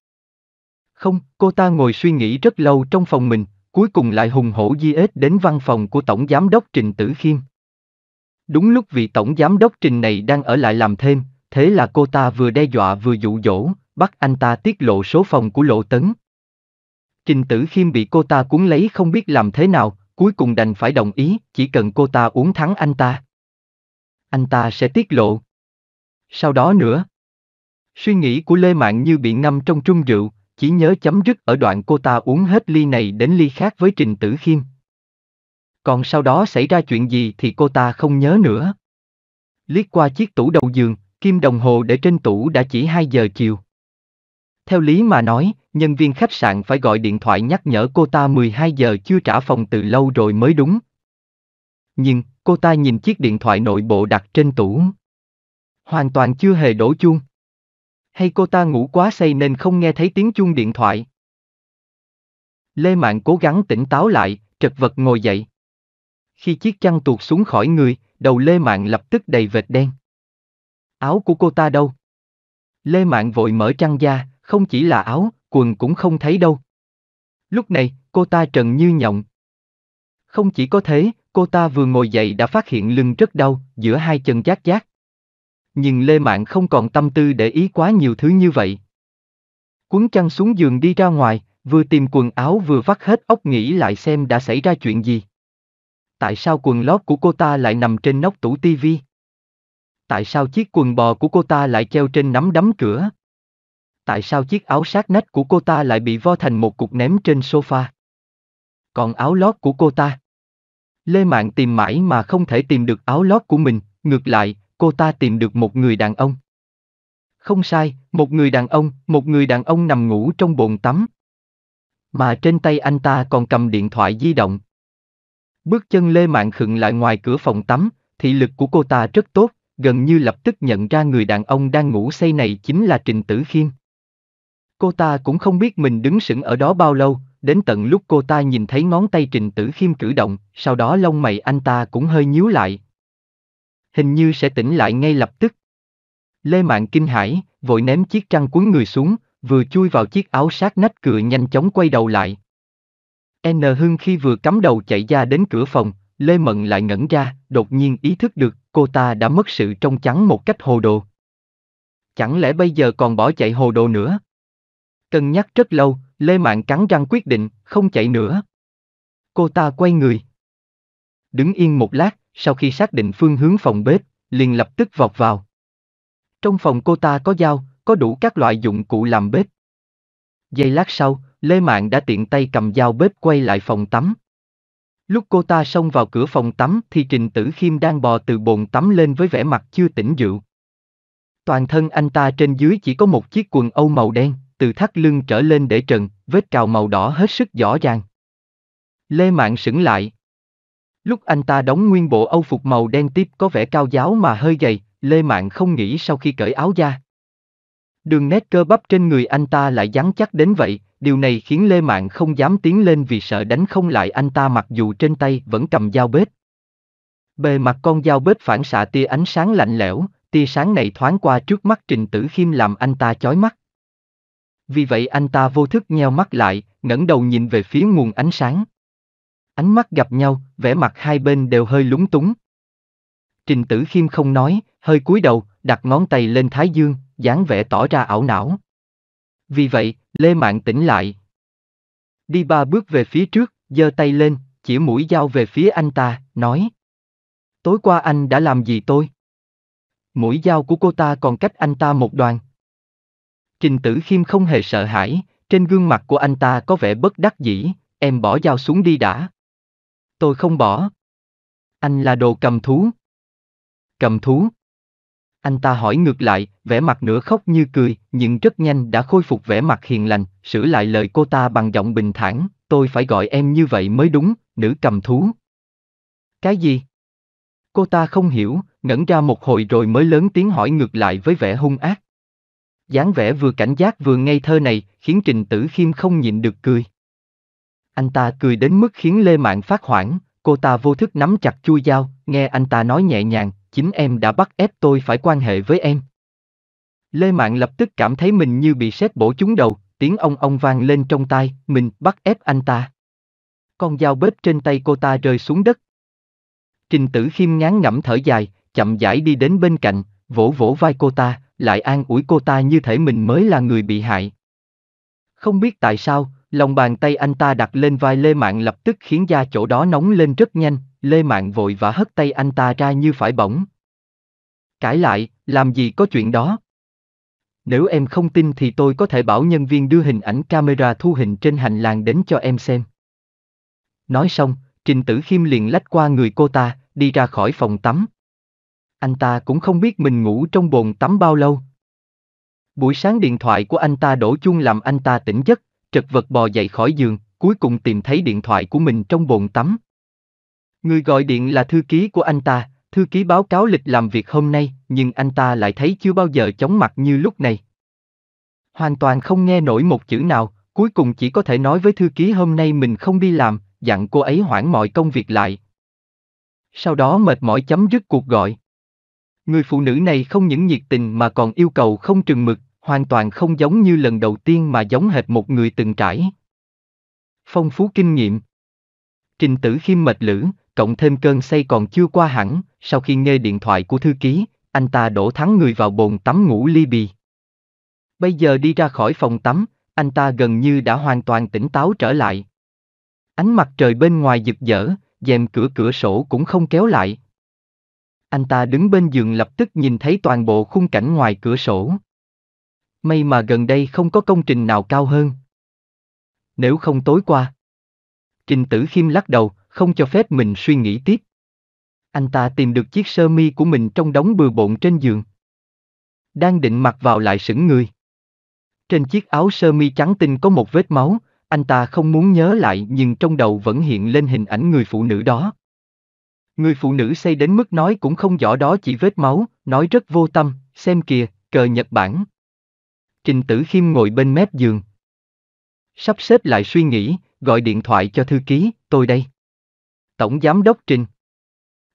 Không, cô ta ngồi suy nghĩ rất lâu trong phòng mình, cuối cùng lại hùng hổ di ếch đến văn phòng của Tổng Giám đốc Trình Tử Khiêm. Đúng lúc vị Tổng Giám đốc Trình này đang ở lại làm thêm, thế là cô ta vừa đe dọa vừa dụ dỗ, bắt anh ta tiết lộ số phòng của Lộ Tấn. Trình Tử Khiêm bị cô ta cuốn lấy không biết làm thế nào, cuối cùng đành phải đồng ý, chỉ cần cô ta uống thắng anh ta. Anh ta sẽ tiết lộ. Sau đó nữa, suy nghĩ của Lê Mạng như bị ngâm trong trung rượu, chỉ nhớ chấm dứt ở đoạn cô ta uống hết ly này đến ly khác với Trình Tử Khiêm. Còn sau đó xảy ra chuyện gì thì cô ta không nhớ nữa. Liếc qua chiếc tủ đầu giường, kim đồng hồ để trên tủ đã chỉ 2 giờ chiều. Theo lý mà nói, nhân viên khách sạn phải gọi điện thoại nhắc nhở cô ta 12 giờ chưa trả phòng từ lâu rồi mới đúng. Nhưng, cô ta nhìn chiếc điện thoại nội bộ đặt trên tủ. Hoàn toàn chưa hề đổ chuông. Hay cô ta ngủ quá say nên không nghe thấy tiếng chuông điện thoại. Lê Mạng cố gắng tỉnh táo lại, trật vật ngồi dậy. Khi chiếc chăn tuột xuống khỏi người, đầu Lê Mạng lập tức đầy vệt đen. Áo của cô ta đâu? Lê Mạng vội mở chăn ra, không chỉ là áo, quần cũng không thấy đâu. Lúc này, cô ta trần như nhộng. Không chỉ có thế, cô ta vừa ngồi dậy đã phát hiện lưng rất đau, giữa hai chân giác giác. Nhưng Lê Mạng không còn tâm tư để ý quá nhiều thứ như vậy. Cuốn chăn xuống giường đi ra ngoài, vừa tìm quần áo vừa vắt hết óc nghĩ lại xem đã xảy ra chuyện gì. Tại sao quần lót của cô ta lại nằm trên nóc tủ tivi? Tại sao chiếc quần bò của cô ta lại treo trên nắm đấm cửa? tại sao chiếc áo sát nách của cô ta lại bị vo thành một cục ném trên sofa. Còn áo lót của cô ta? Lê Mạng tìm mãi mà không thể tìm được áo lót của mình, ngược lại, cô ta tìm được một người đàn ông. Không sai, một người đàn ông, một người đàn ông nằm ngủ trong bồn tắm. Mà trên tay anh ta còn cầm điện thoại di động. Bước chân Lê Mạng khựng lại ngoài cửa phòng tắm, thị lực của cô ta rất tốt, gần như lập tức nhận ra người đàn ông đang ngủ say này chính là Trình Tử Khiêm. Cô ta cũng không biết mình đứng sững ở đó bao lâu, đến tận lúc cô ta nhìn thấy ngón tay Trình Tử Khiêm cử động, sau đó lông mày anh ta cũng hơi nhíu lại. Hình như sẽ tỉnh lại ngay lập tức. Lê Mạng kinh hãi, vội ném chiếc trăng cuốn người xuống, vừa chui vào chiếc áo sát nách cửa nhanh chóng quay đầu lại. N Hưng khi vừa cắm đầu chạy ra đến cửa phòng, Lê Mận lại ngẩn ra, đột nhiên ý thức được cô ta đã mất sự trong trắng một cách hồ đồ. Chẳng lẽ bây giờ còn bỏ chạy hồ đồ nữa? Cân nhắc rất lâu, Lê mạng cắn răng quyết định, không chạy nữa. Cô ta quay người. Đứng yên một lát, sau khi xác định phương hướng phòng bếp, liền lập tức vọt vào. Trong phòng cô ta có dao, có đủ các loại dụng cụ làm bếp. Giây lát sau, Lê mạng đã tiện tay cầm dao bếp quay lại phòng tắm. Lúc cô ta xông vào cửa phòng tắm thì Trình Tử Khiêm đang bò từ bồn tắm lên với vẻ mặt chưa tỉnh rượu. Toàn thân anh ta trên dưới chỉ có một chiếc quần âu màu đen từ thắt lưng trở lên để trần, vết cào màu đỏ hết sức rõ ràng. Lê Mạng sững lại. Lúc anh ta đóng nguyên bộ âu phục màu đen tiếp có vẻ cao giáo mà hơi gầy, Lê Mạng không nghĩ sau khi cởi áo ra. Đường nét cơ bắp trên người anh ta lại dán chắc đến vậy, điều này khiến Lê Mạng không dám tiến lên vì sợ đánh không lại anh ta mặc dù trên tay vẫn cầm dao bếp. Bề mặt con dao bếp phản xạ tia ánh sáng lạnh lẽo, tia sáng này thoáng qua trước mắt Trình Tử Khiêm làm anh ta chói mắt vì vậy anh ta vô thức nheo mắt lại, ngẩng đầu nhìn về phía nguồn ánh sáng. Ánh mắt gặp nhau, vẻ mặt hai bên đều hơi lúng túng. Trình Tử Khiêm không nói, hơi cúi đầu, đặt ngón tay lên Thái Dương, dáng vẻ tỏ ra ảo não. Vì vậy, Lê Mạn tỉnh lại. Đi ba bước về phía trước, giơ tay lên, chỉ mũi dao về phía anh ta, nói. Tối qua anh đã làm gì tôi? Mũi dao của cô ta còn cách anh ta một đoạn. Trình tử khiêm không hề sợ hãi, trên gương mặt của anh ta có vẻ bất đắc dĩ, em bỏ dao xuống đi đã. Tôi không bỏ. Anh là đồ cầm thú. Cầm thú. Anh ta hỏi ngược lại, vẻ mặt nửa khóc như cười, nhưng rất nhanh đã khôi phục vẻ mặt hiền lành, sửa lại lời cô ta bằng giọng bình thản, tôi phải gọi em như vậy mới đúng, nữ cầm thú. Cái gì? Cô ta không hiểu, ngẩn ra một hồi rồi mới lớn tiếng hỏi ngược lại với vẻ hung ác dáng vẻ vừa cảnh giác vừa ngây thơ này khiến Trình Tử Khiêm không nhịn được cười. Anh ta cười đến mức khiến Lê Mạn phát hoảng, cô ta vô thức nắm chặt chui dao, nghe anh ta nói nhẹ nhàng, chính em đã bắt ép tôi phải quan hệ với em. Lê Mạn lập tức cảm thấy mình như bị sét bổ trúng đầu, tiếng ông ông vang lên trong tai, mình bắt ép anh ta. Con dao bếp trên tay cô ta rơi xuống đất. Trình tử khiêm ngán ngẩm thở dài, chậm rãi đi đến bên cạnh, vỗ vỗ vai cô ta, lại an ủi cô ta như thể mình mới là người bị hại. Không biết tại sao, lòng bàn tay anh ta đặt lên vai Lê Mạn lập tức khiến da chỗ đó nóng lên rất nhanh, Lê Mạn vội vã hất tay anh ta ra như phải bỏng. Cãi lại, làm gì có chuyện đó? Nếu em không tin thì tôi có thể bảo nhân viên đưa hình ảnh camera thu hình trên hành lang đến cho em xem. Nói xong, Trình Tử Khiêm liền lách qua người cô ta, đi ra khỏi phòng tắm. Anh ta cũng không biết mình ngủ trong bồn tắm bao lâu. Buổi sáng điện thoại của anh ta đổ chuông làm anh ta tỉnh giấc, trật vật bò dậy khỏi giường, cuối cùng tìm thấy điện thoại của mình trong bồn tắm. Người gọi điện là thư ký của anh ta, thư ký báo cáo lịch làm việc hôm nay, nhưng anh ta lại thấy chưa bao giờ chóng mặt như lúc này. Hoàn toàn không nghe nổi một chữ nào, cuối cùng chỉ có thể nói với thư ký hôm nay mình không đi làm, dặn cô ấy hoãn mọi công việc lại. Sau đó mệt mỏi chấm dứt cuộc gọi. Người phụ nữ này không những nhiệt tình mà còn yêu cầu không trừng mực, hoàn toàn không giống như lần đầu tiên mà giống hệt một người từng trải. Phong phú kinh nghiệm Trình tử khiêm mệt lử, cộng thêm cơn say còn chưa qua hẳn, sau khi nghe điện thoại của thư ký, anh ta đổ thắng người vào bồn tắm ngủ ly bì. Bây giờ đi ra khỏi phòng tắm, anh ta gần như đã hoàn toàn tỉnh táo trở lại. Ánh mặt trời bên ngoài rực rỡ, dèm cửa cửa sổ cũng không kéo lại, anh ta đứng bên giường lập tức nhìn thấy toàn bộ khung cảnh ngoài cửa sổ. May mà gần đây không có công trình nào cao hơn. Nếu không tối qua. Trình tử khiêm lắc đầu, không cho phép mình suy nghĩ tiếp. Anh ta tìm được chiếc sơ mi của mình trong đống bừa bộn trên giường. Đang định mặc vào lại sững người. Trên chiếc áo sơ mi trắng tinh có một vết máu, anh ta không muốn nhớ lại nhưng trong đầu vẫn hiện lên hình ảnh người phụ nữ đó, Người phụ nữ say đến mức nói cũng không rõ đó chỉ vết máu, nói rất vô tâm, xem kìa, cờ Nhật Bản. Trình Tử Khiêm ngồi bên mép giường. Sắp xếp lại suy nghĩ, gọi điện thoại cho thư ký, tôi đây. Tổng Giám đốc Trình.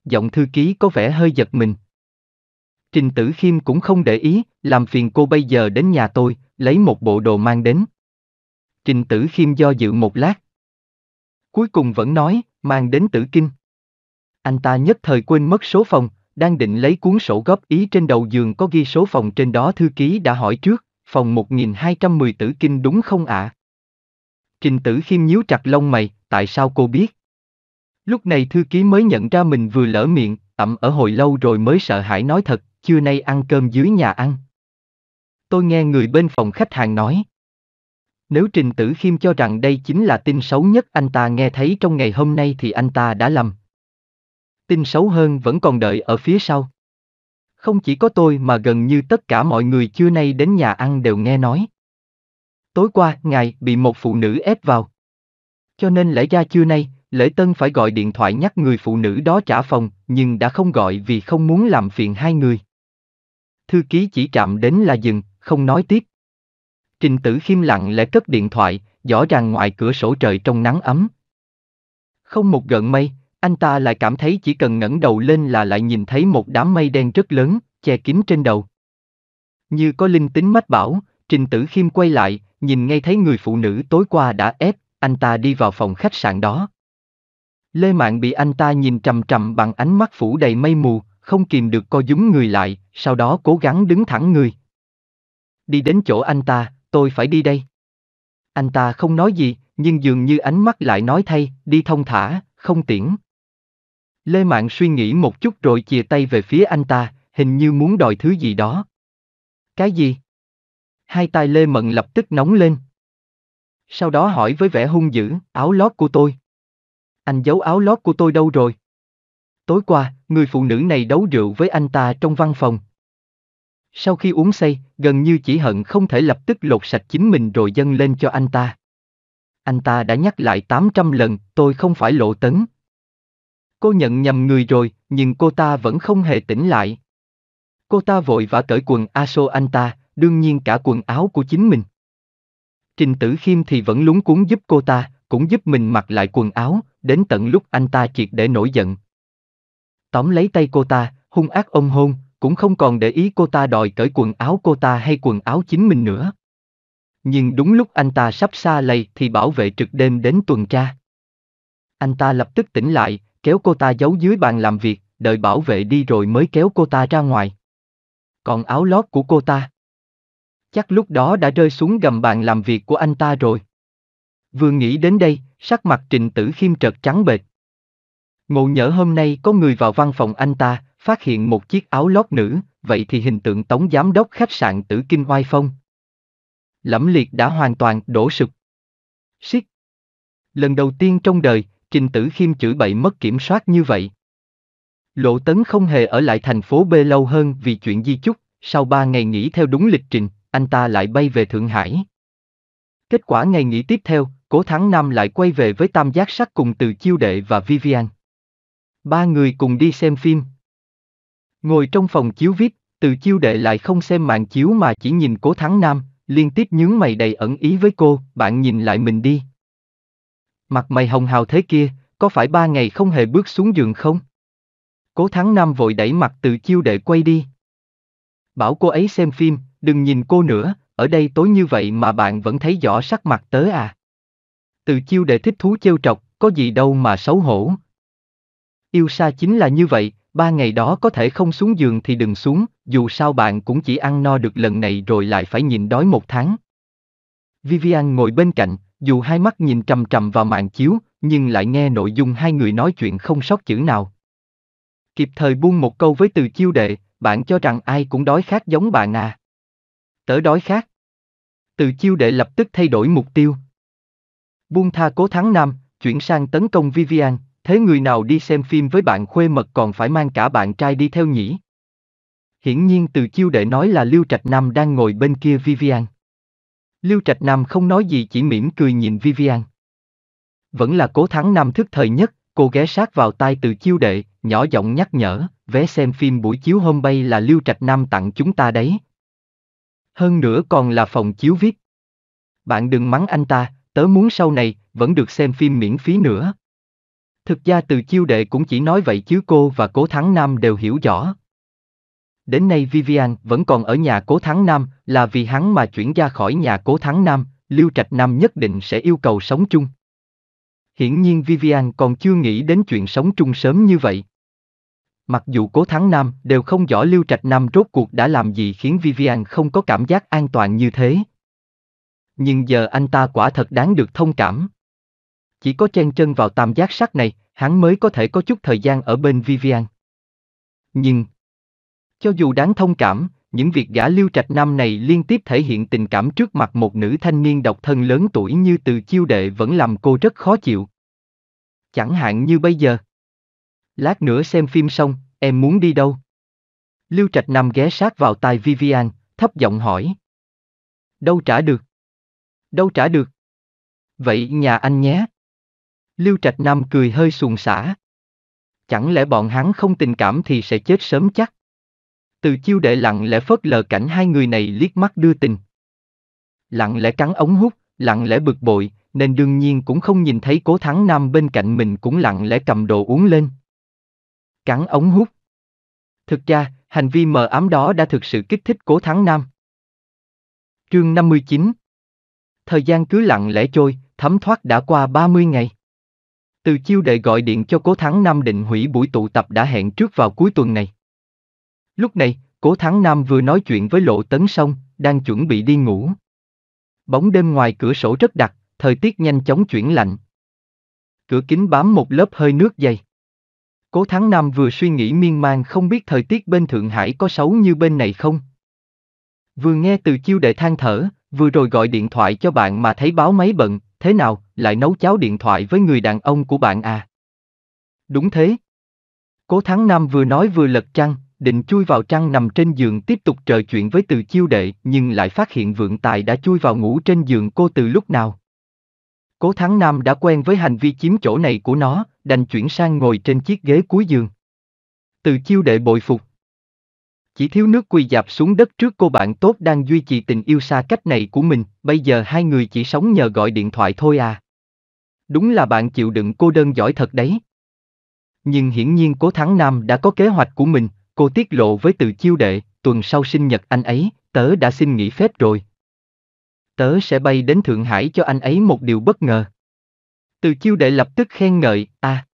Giọng thư ký có vẻ hơi giật mình. Trình Tử Khiêm cũng không để ý, làm phiền cô bây giờ đến nhà tôi, lấy một bộ đồ mang đến. Trình Tử Khiêm do dự một lát. Cuối cùng vẫn nói, mang đến Tử Kinh. Anh ta nhất thời quên mất số phòng, đang định lấy cuốn sổ góp ý trên đầu giường có ghi số phòng trên đó thư ký đã hỏi trước, phòng 1210 tử kinh đúng không ạ? À? Trình tử khiêm nhíu chặt lông mày, tại sao cô biết? Lúc này thư ký mới nhận ra mình vừa lỡ miệng, ẩm ở hồi lâu rồi mới sợ hãi nói thật, chưa nay ăn cơm dưới nhà ăn. Tôi nghe người bên phòng khách hàng nói. Nếu Trình Tử Khiêm cho rằng đây chính là tin xấu nhất anh ta nghe thấy trong ngày hôm nay thì anh ta đã lầm tin xấu hơn vẫn còn đợi ở phía sau. Không chỉ có tôi mà gần như tất cả mọi người chưa nay đến nhà ăn đều nghe nói. Tối qua, ngài bị một phụ nữ ép vào. Cho nên lẽ ra chưa nay, Lễ Tân phải gọi điện thoại nhắc người phụ nữ đó trả phòng, nhưng đã không gọi vì không muốn làm phiền hai người. Thư ký chỉ chạm đến là dừng, không nói tiếp. Trình tử khiêm lặng lẽ cất điện thoại, rõ ràng ngoài cửa sổ trời trong nắng ấm. Không một gợn mây, anh ta lại cảm thấy chỉ cần ngẩng đầu lên là lại nhìn thấy một đám mây đen rất lớn, che kín trên đầu. Như có linh tính mách bảo, Trình Tử Khiêm quay lại, nhìn ngay thấy người phụ nữ tối qua đã ép, anh ta đi vào phòng khách sạn đó. Lê Mạng bị anh ta nhìn trầm trầm bằng ánh mắt phủ đầy mây mù, không kìm được co dúng người lại, sau đó cố gắng đứng thẳng người. Đi đến chỗ anh ta, tôi phải đi đây. Anh ta không nói gì, nhưng dường như ánh mắt lại nói thay, đi thông thả, không tiễn. Lê Mạng suy nghĩ một chút rồi chìa tay về phía anh ta, hình như muốn đòi thứ gì đó. Cái gì? Hai tay Lê Mận lập tức nóng lên. Sau đó hỏi với vẻ hung dữ, áo lót của tôi. Anh giấu áo lót của tôi đâu rồi? Tối qua, người phụ nữ này đấu rượu với anh ta trong văn phòng. Sau khi uống say, gần như chỉ hận không thể lập tức lột sạch chính mình rồi dâng lên cho anh ta. Anh ta đã nhắc lại 800 lần, tôi không phải lộ tấn, Cô nhận nhầm người rồi, nhưng cô ta vẫn không hề tỉnh lại. Cô ta vội vã cởi quần aso anh ta, đương nhiên cả quần áo của chính mình. Trình Tử Khiêm thì vẫn lúng cuốn giúp cô ta, cũng giúp mình mặc lại quần áo, đến tận lúc anh ta triệt để nổi giận. Tóm lấy tay cô ta, hung ác ôm hôn, cũng không còn để ý cô ta đòi cởi quần áo cô ta hay quần áo chính mình nữa. Nhưng đúng lúc anh ta sắp xa lầy thì bảo vệ trực đêm đến tuần tra. Anh ta lập tức tỉnh lại, kéo cô ta giấu dưới bàn làm việc, đợi bảo vệ đi rồi mới kéo cô ta ra ngoài. Còn áo lót của cô ta? Chắc lúc đó đã rơi xuống gầm bàn làm việc của anh ta rồi. Vừa nghĩ đến đây, sắc mặt trình tử khiêm trật trắng bệch. Ngộ nhỡ hôm nay có người vào văn phòng anh ta, phát hiện một chiếc áo lót nữ, vậy thì hình tượng tổng giám đốc khách sạn tử Kinh Oai Phong. Lẫm liệt đã hoàn toàn đổ sụp. Siết. Lần đầu tiên trong đời, Trình Tử Khiêm chửi bậy mất kiểm soát như vậy. Lộ Tấn không hề ở lại thành phố B lâu hơn vì chuyện di chúc, sau 3 ngày nghỉ theo đúng lịch trình, anh ta lại bay về Thượng Hải. Kết quả ngày nghỉ tiếp theo, Cố Thắng Nam lại quay về với Tam Giác Sắc cùng Từ Chiêu Đệ và Vivian. Ba người cùng đi xem phim. Ngồi trong phòng chiếu VIP, Từ Chiêu Đệ lại không xem màn chiếu mà chỉ nhìn Cố Thắng Nam, liên tiếp nhướng mày đầy ẩn ý với cô, bạn nhìn lại mình đi. Mặt mày hồng hào thế kia, có phải ba ngày không hề bước xuống giường không? Cố Thắng Nam vội đẩy mặt từ chiêu đệ quay đi. Bảo cô ấy xem phim, đừng nhìn cô nữa, ở đây tối như vậy mà bạn vẫn thấy rõ sắc mặt tớ à. Từ chiêu đệ thích thú trêu trọc, có gì đâu mà xấu hổ. Yêu xa chính là như vậy, ba ngày đó có thể không xuống giường thì đừng xuống, dù sao bạn cũng chỉ ăn no được lần này rồi lại phải nhìn đói một tháng. Vivian ngồi bên cạnh, dù hai mắt nhìn trầm trầm vào mạng chiếu, nhưng lại nghe nội dung hai người nói chuyện không sót chữ nào. Kịp thời buông một câu với từ chiêu đệ, bạn cho rằng ai cũng đói khát giống bạn à. Tớ đói khát. Từ chiêu đệ lập tức thay đổi mục tiêu. Buông tha cố thắng nam, chuyển sang tấn công Vivian, thế người nào đi xem phim với bạn khuê mật còn phải mang cả bạn trai đi theo nhỉ? Hiển nhiên từ chiêu đệ nói là Lưu Trạch Nam đang ngồi bên kia Vivian. Lưu Trạch Nam không nói gì chỉ mỉm cười nhìn Vivian. Vẫn là cố thắng Nam thức thời nhất, cô ghé sát vào tai từ chiêu đệ, nhỏ giọng nhắc nhở, vé xem phim buổi chiếu hôm bay là Lưu Trạch Nam tặng chúng ta đấy. Hơn nữa còn là phòng chiếu viết. Bạn đừng mắng anh ta, tớ muốn sau này, vẫn được xem phim miễn phí nữa. Thực ra từ chiêu đệ cũng chỉ nói vậy chứ cô và cố thắng Nam đều hiểu rõ. Đến nay Vivian vẫn còn ở nhà cố Thắng Nam là vì hắn mà chuyển ra khỏi nhà cố Thắng Nam, Lưu Trạch Nam nhất định sẽ yêu cầu sống chung. Hiển nhiên Vivian còn chưa nghĩ đến chuyện sống chung sớm như vậy. Mặc dù cố Thắng Nam đều không rõ Lưu Trạch Nam rốt cuộc đã làm gì khiến Vivian không có cảm giác an toàn như thế. Nhưng giờ anh ta quả thật đáng được thông cảm. Chỉ có chen chân vào tam giác sắc này, hắn mới có thể có chút thời gian ở bên Vivian. Nhưng, cho dù đáng thông cảm, những việc gã Lưu Trạch Nam này liên tiếp thể hiện tình cảm trước mặt một nữ thanh niên độc thân lớn tuổi như từ chiêu đệ vẫn làm cô rất khó chịu. Chẳng hạn như bây giờ. Lát nữa xem phim xong, em muốn đi đâu? Lưu Trạch Nam ghé sát vào tai Vivian, thấp giọng hỏi. Đâu trả được? Đâu trả được? Vậy nhà anh nhé. Lưu Trạch Nam cười hơi xuồng xả. Chẳng lẽ bọn hắn không tình cảm thì sẽ chết sớm chắc? Từ chiêu đệ lặng lẽ phớt lờ cảnh hai người này liếc mắt đưa tình. Lặng lẽ cắn ống hút, lặng lẽ bực bội, nên đương nhiên cũng không nhìn thấy cố thắng nam bên cạnh mình cũng lặng lẽ cầm đồ uống lên. Cắn ống hút. Thực ra, hành vi mờ ám đó đã thực sự kích thích cố thắng nam. Chương 59 Thời gian cứ lặng lẽ trôi, thấm thoát đã qua 30 ngày. Từ chiêu đệ gọi điện cho cố thắng Nam định hủy buổi tụ tập đã hẹn trước vào cuối tuần này. Lúc này, Cố Thắng Nam vừa nói chuyện với Lộ Tấn xong, đang chuẩn bị đi ngủ. Bóng đêm ngoài cửa sổ rất đặc, thời tiết nhanh chóng chuyển lạnh. Cửa kính bám một lớp hơi nước dày. Cố Thắng Nam vừa suy nghĩ miên man không biết thời tiết bên Thượng Hải có xấu như bên này không. Vừa nghe từ chiêu đệ than thở, vừa rồi gọi điện thoại cho bạn mà thấy báo máy bận, thế nào, lại nấu cháo điện thoại với người đàn ông của bạn à? Đúng thế. Cố Thắng Nam vừa nói vừa lật chăn, định chui vào chăn nằm trên giường tiếp tục trò chuyện với từ chiêu đệ nhưng lại phát hiện vượng tài đã chui vào ngủ trên giường cô từ lúc nào. Cố Thắng Nam đã quen với hành vi chiếm chỗ này của nó, đành chuyển sang ngồi trên chiếc ghế cuối giường. Từ chiêu đệ bồi phục. Chỉ thiếu nước quỳ dạp xuống đất trước cô bạn tốt đang duy trì tình yêu xa cách này của mình, bây giờ hai người chỉ sống nhờ gọi điện thoại thôi à. Đúng là bạn chịu đựng cô đơn giỏi thật đấy. Nhưng hiển nhiên Cố Thắng Nam đã có kế hoạch của mình, Cô tiết lộ với từ chiêu đệ, tuần sau sinh nhật anh ấy, tớ đã xin nghỉ phép rồi. Tớ sẽ bay đến Thượng Hải cho anh ấy một điều bất ngờ. Từ chiêu đệ lập tức khen ngợi, à.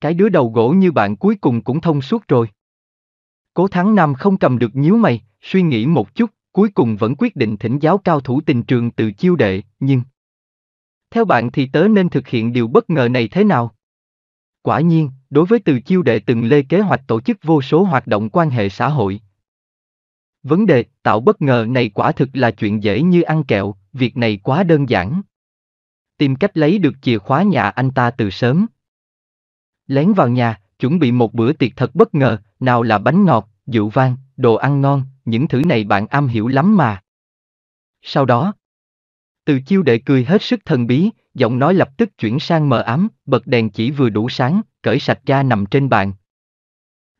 Cái đứa đầu gỗ như bạn cuối cùng cũng thông suốt rồi. Cố Thắng Nam không cầm được nhíu mày, suy nghĩ một chút, cuối cùng vẫn quyết định thỉnh giáo cao thủ tình trường từ chiêu đệ, nhưng... Theo bạn thì tớ nên thực hiện điều bất ngờ này thế nào? Quả nhiên, đối với từ chiêu đệ từng lê kế hoạch tổ chức vô số hoạt động quan hệ xã hội. Vấn đề tạo bất ngờ này quả thực là chuyện dễ như ăn kẹo, việc này quá đơn giản. Tìm cách lấy được chìa khóa nhà anh ta từ sớm. Lén vào nhà, chuẩn bị một bữa tiệc thật bất ngờ, nào là bánh ngọt, rượu vang, đồ ăn ngon, những thứ này bạn am hiểu lắm mà. Sau đó, từ chiêu đệ cười hết sức thần bí, giọng nói lập tức chuyển sang mờ ám, bật đèn chỉ vừa đủ sáng, cởi sạch ra nằm trên bàn.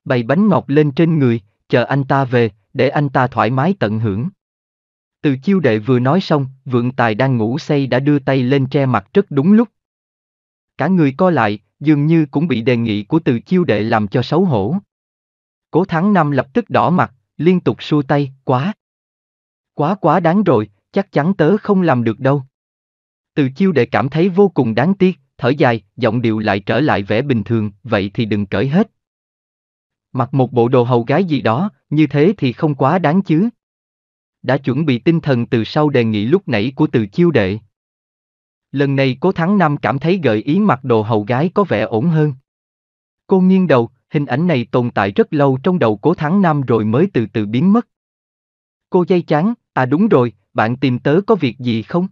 Bày bánh ngọt lên trên người, chờ anh ta về, để anh ta thoải mái tận hưởng. Từ chiêu đệ vừa nói xong, vượng tài đang ngủ say đã đưa tay lên che mặt rất đúng lúc. Cả người co lại, dường như cũng bị đề nghị của từ chiêu đệ làm cho xấu hổ. Cố thắng năm lập tức đỏ mặt, liên tục xua tay, quá. Quá quá đáng rồi, chắc chắn tớ không làm được đâu. Từ chiêu đệ cảm thấy vô cùng đáng tiếc, thở dài, giọng điệu lại trở lại vẻ bình thường, vậy thì đừng cởi hết. Mặc một bộ đồ hầu gái gì đó, như thế thì không quá đáng chứ. Đã chuẩn bị tinh thần từ sau đề nghị lúc nãy của từ chiêu đệ. Lần này cố thắng năm cảm thấy gợi ý mặc đồ hầu gái có vẻ ổn hơn. Cô nghiêng đầu, hình ảnh này tồn tại rất lâu trong đầu cố thắng năm rồi mới từ từ biến mất. Cô dây chán, à đúng rồi, bạn tìm tớ có việc gì không?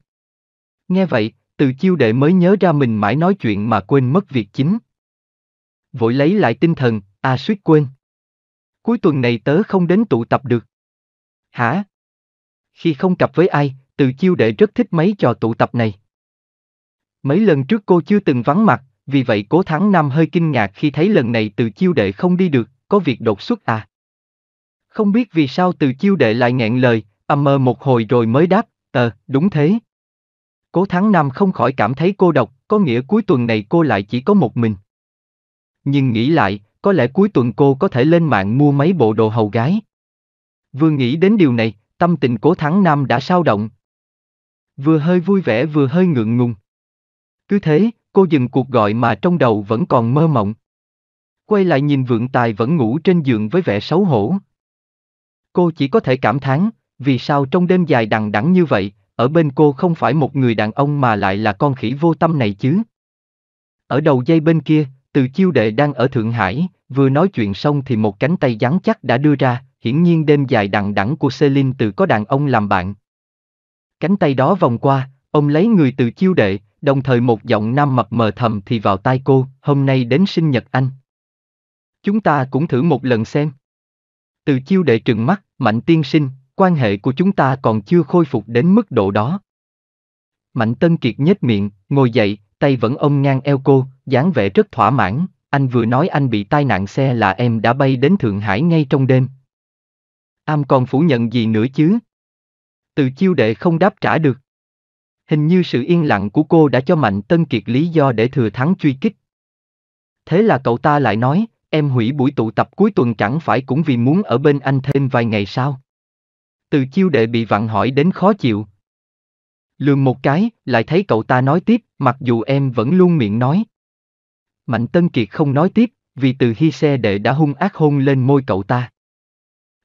Nghe vậy, từ chiêu đệ mới nhớ ra mình mãi nói chuyện mà quên mất việc chính. Vội lấy lại tinh thần, à suýt quên. Cuối tuần này tớ không đến tụ tập được. Hả? Khi không cặp với ai, từ chiêu đệ rất thích mấy trò tụ tập này. Mấy lần trước cô chưa từng vắng mặt, vì vậy cố thắng năm hơi kinh ngạc khi thấy lần này từ chiêu đệ không đi được, có việc đột xuất à. Không biết vì sao từ chiêu đệ lại nghẹn lời, âm mơ một hồi rồi mới đáp, ờ, đúng thế. Cố Thắng Nam không khỏi cảm thấy cô độc, có nghĩa cuối tuần này cô lại chỉ có một mình. Nhưng nghĩ lại, có lẽ cuối tuần cô có thể lên mạng mua mấy bộ đồ hầu gái. Vừa nghĩ đến điều này, tâm tình Cố Thắng Nam đã sao động. Vừa hơi vui vẻ vừa hơi ngượng ngùng. Cứ thế, cô dừng cuộc gọi mà trong đầu vẫn còn mơ mộng. Quay lại nhìn Vượng Tài vẫn ngủ trên giường với vẻ xấu hổ. Cô chỉ có thể cảm thán, vì sao trong đêm dài đằng đẵng như vậy, ở bên cô không phải một người đàn ông mà lại là con khỉ vô tâm này chứ. Ở đầu dây bên kia, từ chiêu đệ đang ở Thượng Hải, vừa nói chuyện xong thì một cánh tay rắn chắc đã đưa ra, hiển nhiên đêm dài đằng đẳng của Celine từ có đàn ông làm bạn. Cánh tay đó vòng qua, ông lấy người từ chiêu đệ, đồng thời một giọng nam mập mờ thầm thì vào tai cô, hôm nay đến sinh nhật anh. Chúng ta cũng thử một lần xem. Từ chiêu đệ trừng mắt, mạnh tiên sinh, quan hệ của chúng ta còn chưa khôi phục đến mức độ đó. Mạnh Tân Kiệt nhếch miệng, ngồi dậy, tay vẫn ôm ngang eo cô, dáng vẻ rất thỏa mãn, anh vừa nói anh bị tai nạn xe là em đã bay đến Thượng Hải ngay trong đêm. Am còn phủ nhận gì nữa chứ? Từ chiêu đệ không đáp trả được. Hình như sự yên lặng của cô đã cho Mạnh Tân Kiệt lý do để thừa thắng truy kích. Thế là cậu ta lại nói, em hủy buổi tụ tập cuối tuần chẳng phải cũng vì muốn ở bên anh thêm vài ngày sao? Từ chiêu đệ bị vặn hỏi đến khó chịu. Lường một cái, lại thấy cậu ta nói tiếp, mặc dù em vẫn luôn miệng nói. Mạnh Tân Kiệt không nói tiếp, vì từ hy xe đệ đã hung ác hôn lên môi cậu ta.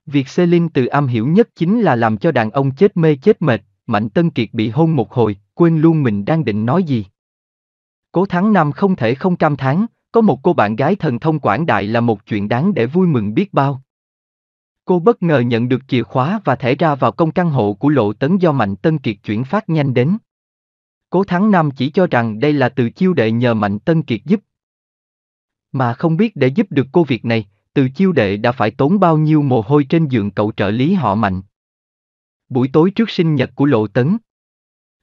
Việc xe linh từ am hiểu nhất chính là làm cho đàn ông chết mê chết mệt, Mạnh Tân Kiệt bị hôn một hồi, quên luôn mình đang định nói gì. Cố Thắng năm không thể không cam thán, có một cô bạn gái thần thông quảng đại là một chuyện đáng để vui mừng biết bao. Cô bất ngờ nhận được chìa khóa và thẻ ra vào công căn hộ của Lộ Tấn do Mạnh Tân Kiệt chuyển phát nhanh đến. Cố Thắng Nam chỉ cho rằng đây là từ chiêu đệ nhờ Mạnh Tân Kiệt giúp. Mà không biết để giúp được cô việc này, từ chiêu đệ đã phải tốn bao nhiêu mồ hôi trên giường cậu trợ lý họ Mạnh. Buổi tối trước sinh nhật của Lộ Tấn,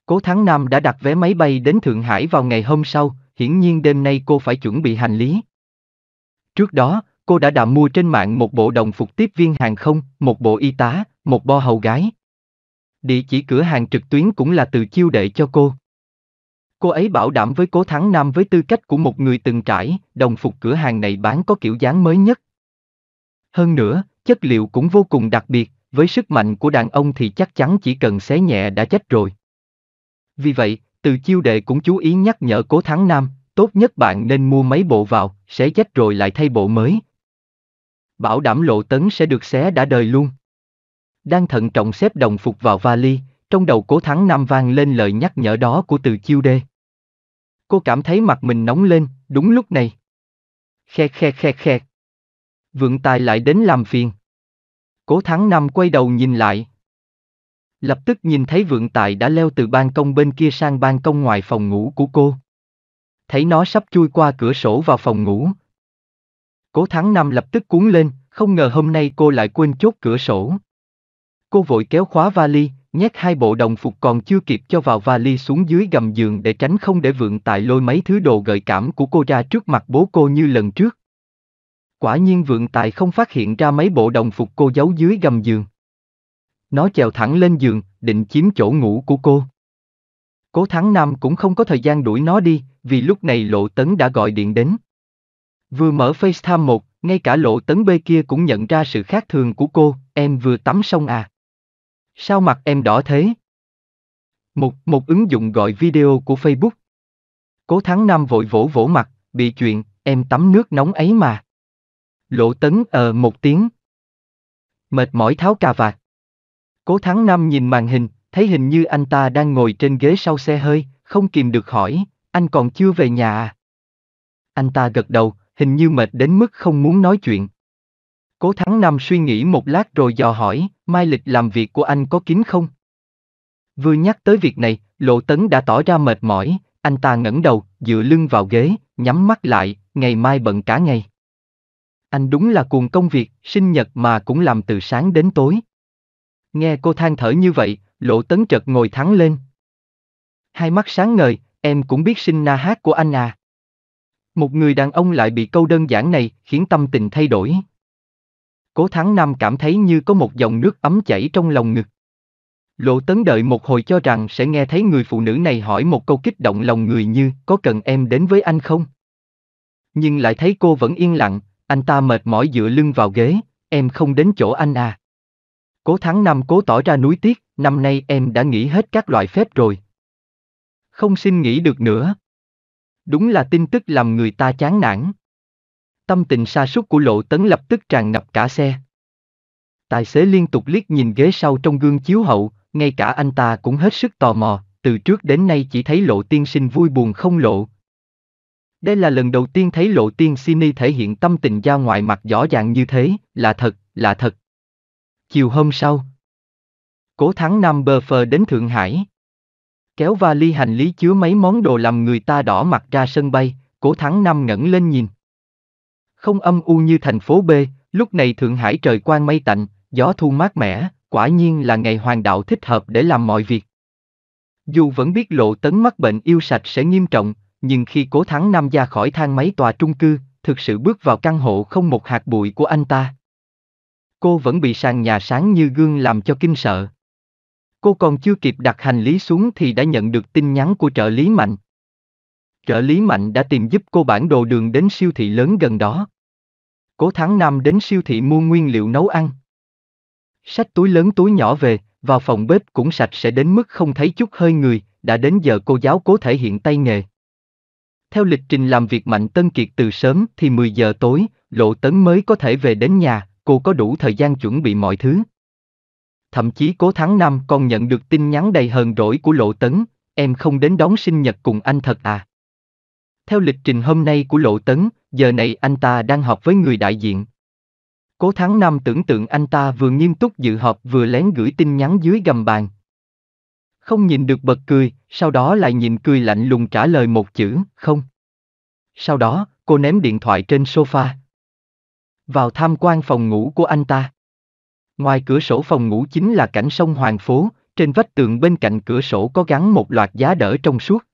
Cố Thắng Nam đã đặt vé máy bay đến Thượng Hải vào ngày hôm sau, hiển nhiên đêm nay cô phải chuẩn bị hành lý. Trước đó, cô đã đã mua trên mạng một bộ đồng phục tiếp viên hàng không, một bộ y tá, một bo hầu gái. Địa chỉ cửa hàng trực tuyến cũng là từ chiêu đệ cho cô. Cô ấy bảo đảm với Cố Thắng Nam với tư cách của một người từng trải, đồng phục cửa hàng này bán có kiểu dáng mới nhất. Hơn nữa, chất liệu cũng vô cùng đặc biệt, với sức mạnh của đàn ông thì chắc chắn chỉ cần xé nhẹ đã chết rồi. Vì vậy, từ chiêu đệ cũng chú ý nhắc nhở Cố Thắng Nam, tốt nhất bạn nên mua mấy bộ vào, sẽ chết rồi lại thay bộ mới, bảo đảm lộ tấn sẽ được xé đã đời luôn. Đang thận trọng xếp đồng phục vào vali, trong đầu cố thắng nam vang lên lời nhắc nhở đó của từ chiêu đê. Cô cảm thấy mặt mình nóng lên, đúng lúc này. Khe khe khe khe. Vượng tài lại đến làm phiền. Cố thắng nam quay đầu nhìn lại. Lập tức nhìn thấy vượng tài đã leo từ ban công bên kia sang ban công ngoài phòng ngủ của cô. Thấy nó sắp chui qua cửa sổ vào phòng ngủ, Cố Thắng Nam lập tức cuốn lên, không ngờ hôm nay cô lại quên chốt cửa sổ. Cô vội kéo khóa vali, nhét hai bộ đồng phục còn chưa kịp cho vào vali xuống dưới gầm giường để tránh không để vượng tại lôi mấy thứ đồ gợi cảm của cô ra trước mặt bố cô như lần trước. Quả nhiên vượng tại không phát hiện ra mấy bộ đồng phục cô giấu dưới gầm giường. Nó chèo thẳng lên giường, định chiếm chỗ ngủ của cô. Cố Thắng Nam cũng không có thời gian đuổi nó đi, vì lúc này Lộ Tấn đã gọi điện đến. Vừa mở FaceTime một, ngay cả lộ tấn bê kia cũng nhận ra sự khác thường của cô, em vừa tắm xong à. Sao mặt em đỏ thế? Một, một ứng dụng gọi video của Facebook. Cố Thắng năm vội vỗ vỗ mặt, bị chuyện, em tắm nước nóng ấy mà. Lộ tấn ờ một tiếng. Mệt mỏi tháo cà vạt. Cố Thắng năm nhìn màn hình, thấy hình như anh ta đang ngồi trên ghế sau xe hơi, không kìm được hỏi, anh còn chưa về nhà à? Anh ta gật đầu, hình như mệt đến mức không muốn nói chuyện. Cố Thắng Nam suy nghĩ một lát rồi dò hỏi, mai lịch làm việc của anh có kín không? Vừa nhắc tới việc này, Lộ Tấn đã tỏ ra mệt mỏi, anh ta ngẩng đầu, dựa lưng vào ghế, nhắm mắt lại, ngày mai bận cả ngày. Anh đúng là cuồng công việc, sinh nhật mà cũng làm từ sáng đến tối. Nghe cô than thở như vậy, Lộ Tấn chợt ngồi thẳng lên. Hai mắt sáng ngời, em cũng biết sinh na hát của anh à. Một người đàn ông lại bị câu đơn giản này khiến tâm tình thay đổi. Cố Thắng Nam cảm thấy như có một dòng nước ấm chảy trong lòng ngực. Lộ Tấn đợi một hồi cho rằng sẽ nghe thấy người phụ nữ này hỏi một câu kích động lòng người như có cần em đến với anh không? Nhưng lại thấy cô vẫn yên lặng, anh ta mệt mỏi dựa lưng vào ghế, em không đến chỗ anh à. Cố Thắng Nam cố tỏ ra nuối tiếc, năm nay em đã nghỉ hết các loại phép rồi. Không xin nghỉ được nữa, Đúng là tin tức làm người ta chán nản. Tâm tình sa sút của Lộ Tấn lập tức tràn ngập cả xe. Tài xế liên tục liếc nhìn ghế sau trong gương chiếu hậu, ngay cả anh ta cũng hết sức tò mò, từ trước đến nay chỉ thấy Lộ Tiên Sinh vui buồn không lộ. Đây là lần đầu tiên thấy Lộ Tiên sinh thể hiện tâm tình ra ngoài mặt rõ ràng như thế, là thật, là thật. Chiều hôm sau, Cố Thắng Nam bơ phờ đến Thượng Hải kéo vali hành lý chứa mấy món đồ làm người ta đỏ mặt ra sân bay, cố thắng năm ngẩng lên nhìn. Không âm u như thành phố B, lúc này Thượng Hải trời quang mây tạnh, gió thu mát mẻ, quả nhiên là ngày hoàng đạo thích hợp để làm mọi việc. Dù vẫn biết lộ tấn mắc bệnh yêu sạch sẽ nghiêm trọng, nhưng khi cố thắng Nam ra khỏi thang máy tòa trung cư, thực sự bước vào căn hộ không một hạt bụi của anh ta. Cô vẫn bị sàn nhà sáng như gương làm cho kinh sợ. Cô còn chưa kịp đặt hành lý xuống thì đã nhận được tin nhắn của trợ lý Mạnh. Trợ lý Mạnh đã tìm giúp cô bản đồ đường đến siêu thị lớn gần đó. Cố tháng năm đến siêu thị mua nguyên liệu nấu ăn. Sách túi lớn túi nhỏ về, vào phòng bếp cũng sạch sẽ đến mức không thấy chút hơi người, đã đến giờ cô giáo cố thể hiện tay nghề. Theo lịch trình làm việc Mạnh Tân Kiệt từ sớm thì 10 giờ tối, Lộ Tấn mới có thể về đến nhà, cô có đủ thời gian chuẩn bị mọi thứ thậm chí cố tháng năm còn nhận được tin nhắn đầy hờn rỗi của Lộ Tấn, em không đến đón sinh nhật cùng anh thật à. Theo lịch trình hôm nay của Lộ Tấn, giờ này anh ta đang họp với người đại diện. Cố tháng năm tưởng tượng anh ta vừa nghiêm túc dự họp vừa lén gửi tin nhắn dưới gầm bàn. Không nhìn được bật cười, sau đó lại nhìn cười lạnh lùng trả lời một chữ, không. Sau đó, cô ném điện thoại trên sofa. Vào tham quan phòng ngủ của anh ta. Ngoài cửa sổ phòng ngủ chính là cảnh sông Hoàng Phố, trên vách tường bên cạnh cửa sổ có gắn một loạt giá đỡ trong suốt.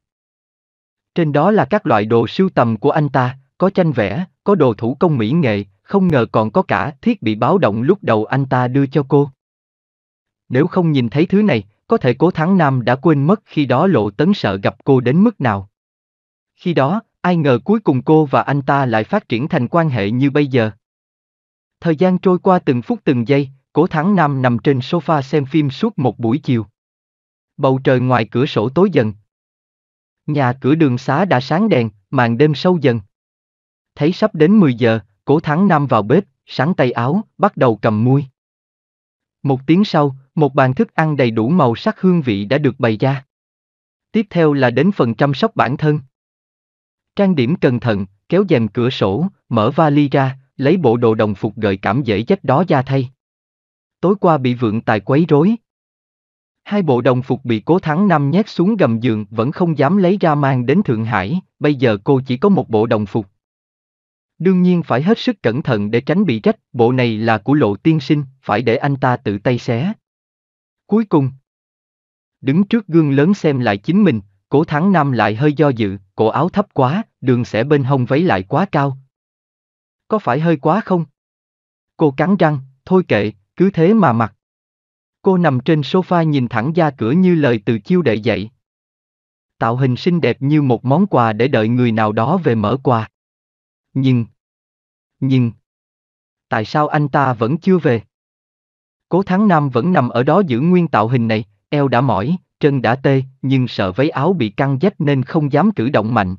Trên đó là các loại đồ sưu tầm của anh ta, có tranh vẽ, có đồ thủ công mỹ nghệ, không ngờ còn có cả thiết bị báo động lúc đầu anh ta đưa cho cô. Nếu không nhìn thấy thứ này, có thể cố thắng Nam đã quên mất khi đó lộ tấn sợ gặp cô đến mức nào. Khi đó, ai ngờ cuối cùng cô và anh ta lại phát triển thành quan hệ như bây giờ. Thời gian trôi qua từng phút từng giây, Cố Thắng Nam nằm trên sofa xem phim suốt một buổi chiều. Bầu trời ngoài cửa sổ tối dần. Nhà cửa đường xá đã sáng đèn, màn đêm sâu dần. Thấy sắp đến 10 giờ, Cố Thắng Nam vào bếp, sáng tay áo, bắt đầu cầm muôi. Một tiếng sau, một bàn thức ăn đầy đủ màu sắc hương vị đã được bày ra. Tiếp theo là đến phần chăm sóc bản thân. Trang điểm cẩn thận, kéo rèm cửa sổ, mở vali ra, lấy bộ đồ đồng phục gợi cảm dễ dách đó ra thay tối qua bị vượng tài quấy rối. Hai bộ đồng phục bị cố thắng năm nhét xuống gầm giường vẫn không dám lấy ra mang đến Thượng Hải, bây giờ cô chỉ có một bộ đồng phục. Đương nhiên phải hết sức cẩn thận để tránh bị trách, bộ này là của lộ tiên sinh, phải để anh ta tự tay xé. Cuối cùng, đứng trước gương lớn xem lại chính mình, cố thắng nam lại hơi do dự, cổ áo thấp quá, đường xẻ bên hông váy lại quá cao. Có phải hơi quá không? Cô cắn răng, thôi kệ, cứ thế mà mặc. Cô nằm trên sofa nhìn thẳng ra cửa như lời từ chiêu đệ dậy. Tạo hình xinh đẹp như một món quà để đợi người nào đó về mở quà. Nhưng, nhưng, tại sao anh ta vẫn chưa về? Cố Thắng Nam vẫn nằm ở đó giữ nguyên tạo hình này, eo đã mỏi, chân đã tê, nhưng sợ váy áo bị căng dách nên không dám cử động mạnh.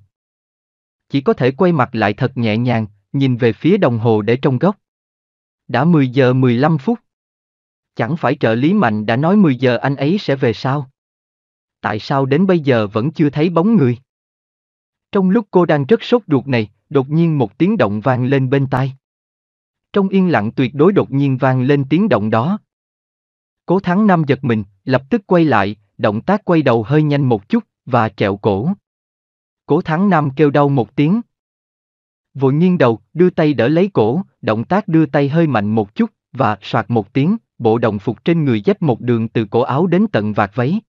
Chỉ có thể quay mặt lại thật nhẹ nhàng, nhìn về phía đồng hồ để trong góc. Đã 10 giờ 15 phút. Chẳng phải trợ lý Mạnh đã nói 10 giờ anh ấy sẽ về sao? Tại sao đến bây giờ vẫn chưa thấy bóng người? Trong lúc cô đang rất sốt ruột này, đột nhiên một tiếng động vang lên bên tai. Trong yên lặng tuyệt đối đột nhiên vang lên tiếng động đó. Cố Thắng Nam giật mình, lập tức quay lại, động tác quay đầu hơi nhanh một chút, và trẹo cổ. Cố Thắng Nam kêu đau một tiếng. Vội nghiêng đầu, đưa tay đỡ lấy cổ, động tác đưa tay hơi mạnh một chút, và soạt một tiếng, bộ đồng phục trên người dách một đường từ cổ áo đến tận vạt váy.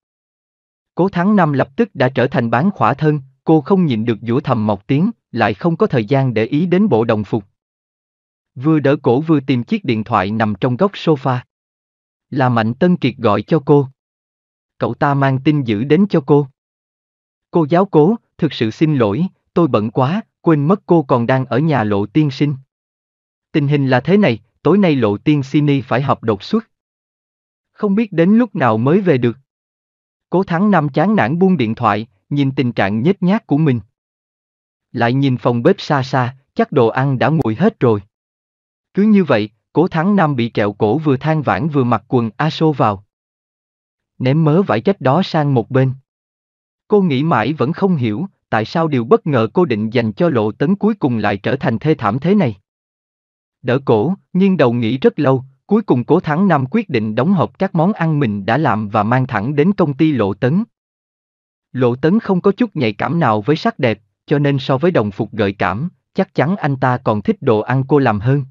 Cố Thắng Năm lập tức đã trở thành bán khỏa thân, cô không nhìn được dũa thầm một tiếng, lại không có thời gian để ý đến bộ đồng phục. Vừa đỡ cổ vừa tìm chiếc điện thoại nằm trong góc sofa. Là Mạnh Tân Kiệt gọi cho cô. Cậu ta mang tin dữ đến cho cô. Cô giáo cố, thực sự xin lỗi, tôi bận quá, quên mất cô còn đang ở nhà lộ tiên sinh. Tình hình là thế này, tối nay lộ tiên Sini phải học đột xuất. Không biết đến lúc nào mới về được. Cố Thắng Nam chán nản buông điện thoại, nhìn tình trạng nhếch nhác của mình. Lại nhìn phòng bếp xa xa, chắc đồ ăn đã nguội hết rồi. Cứ như vậy, Cố Thắng Nam bị kẹo cổ vừa than vãn vừa mặc quần aso vào. Ném mớ vải trách đó sang một bên. Cô nghĩ mãi vẫn không hiểu, tại sao điều bất ngờ cô định dành cho lộ tấn cuối cùng lại trở thành thê thảm thế này đỡ cổ, nghiêng đầu nghĩ rất lâu, cuối cùng Cố Thắng Nam quyết định đóng hộp các món ăn mình đã làm và mang thẳng đến công ty Lộ Tấn. Lộ Tấn không có chút nhạy cảm nào với sắc đẹp, cho nên so với đồng phục gợi cảm, chắc chắn anh ta còn thích đồ ăn cô làm hơn.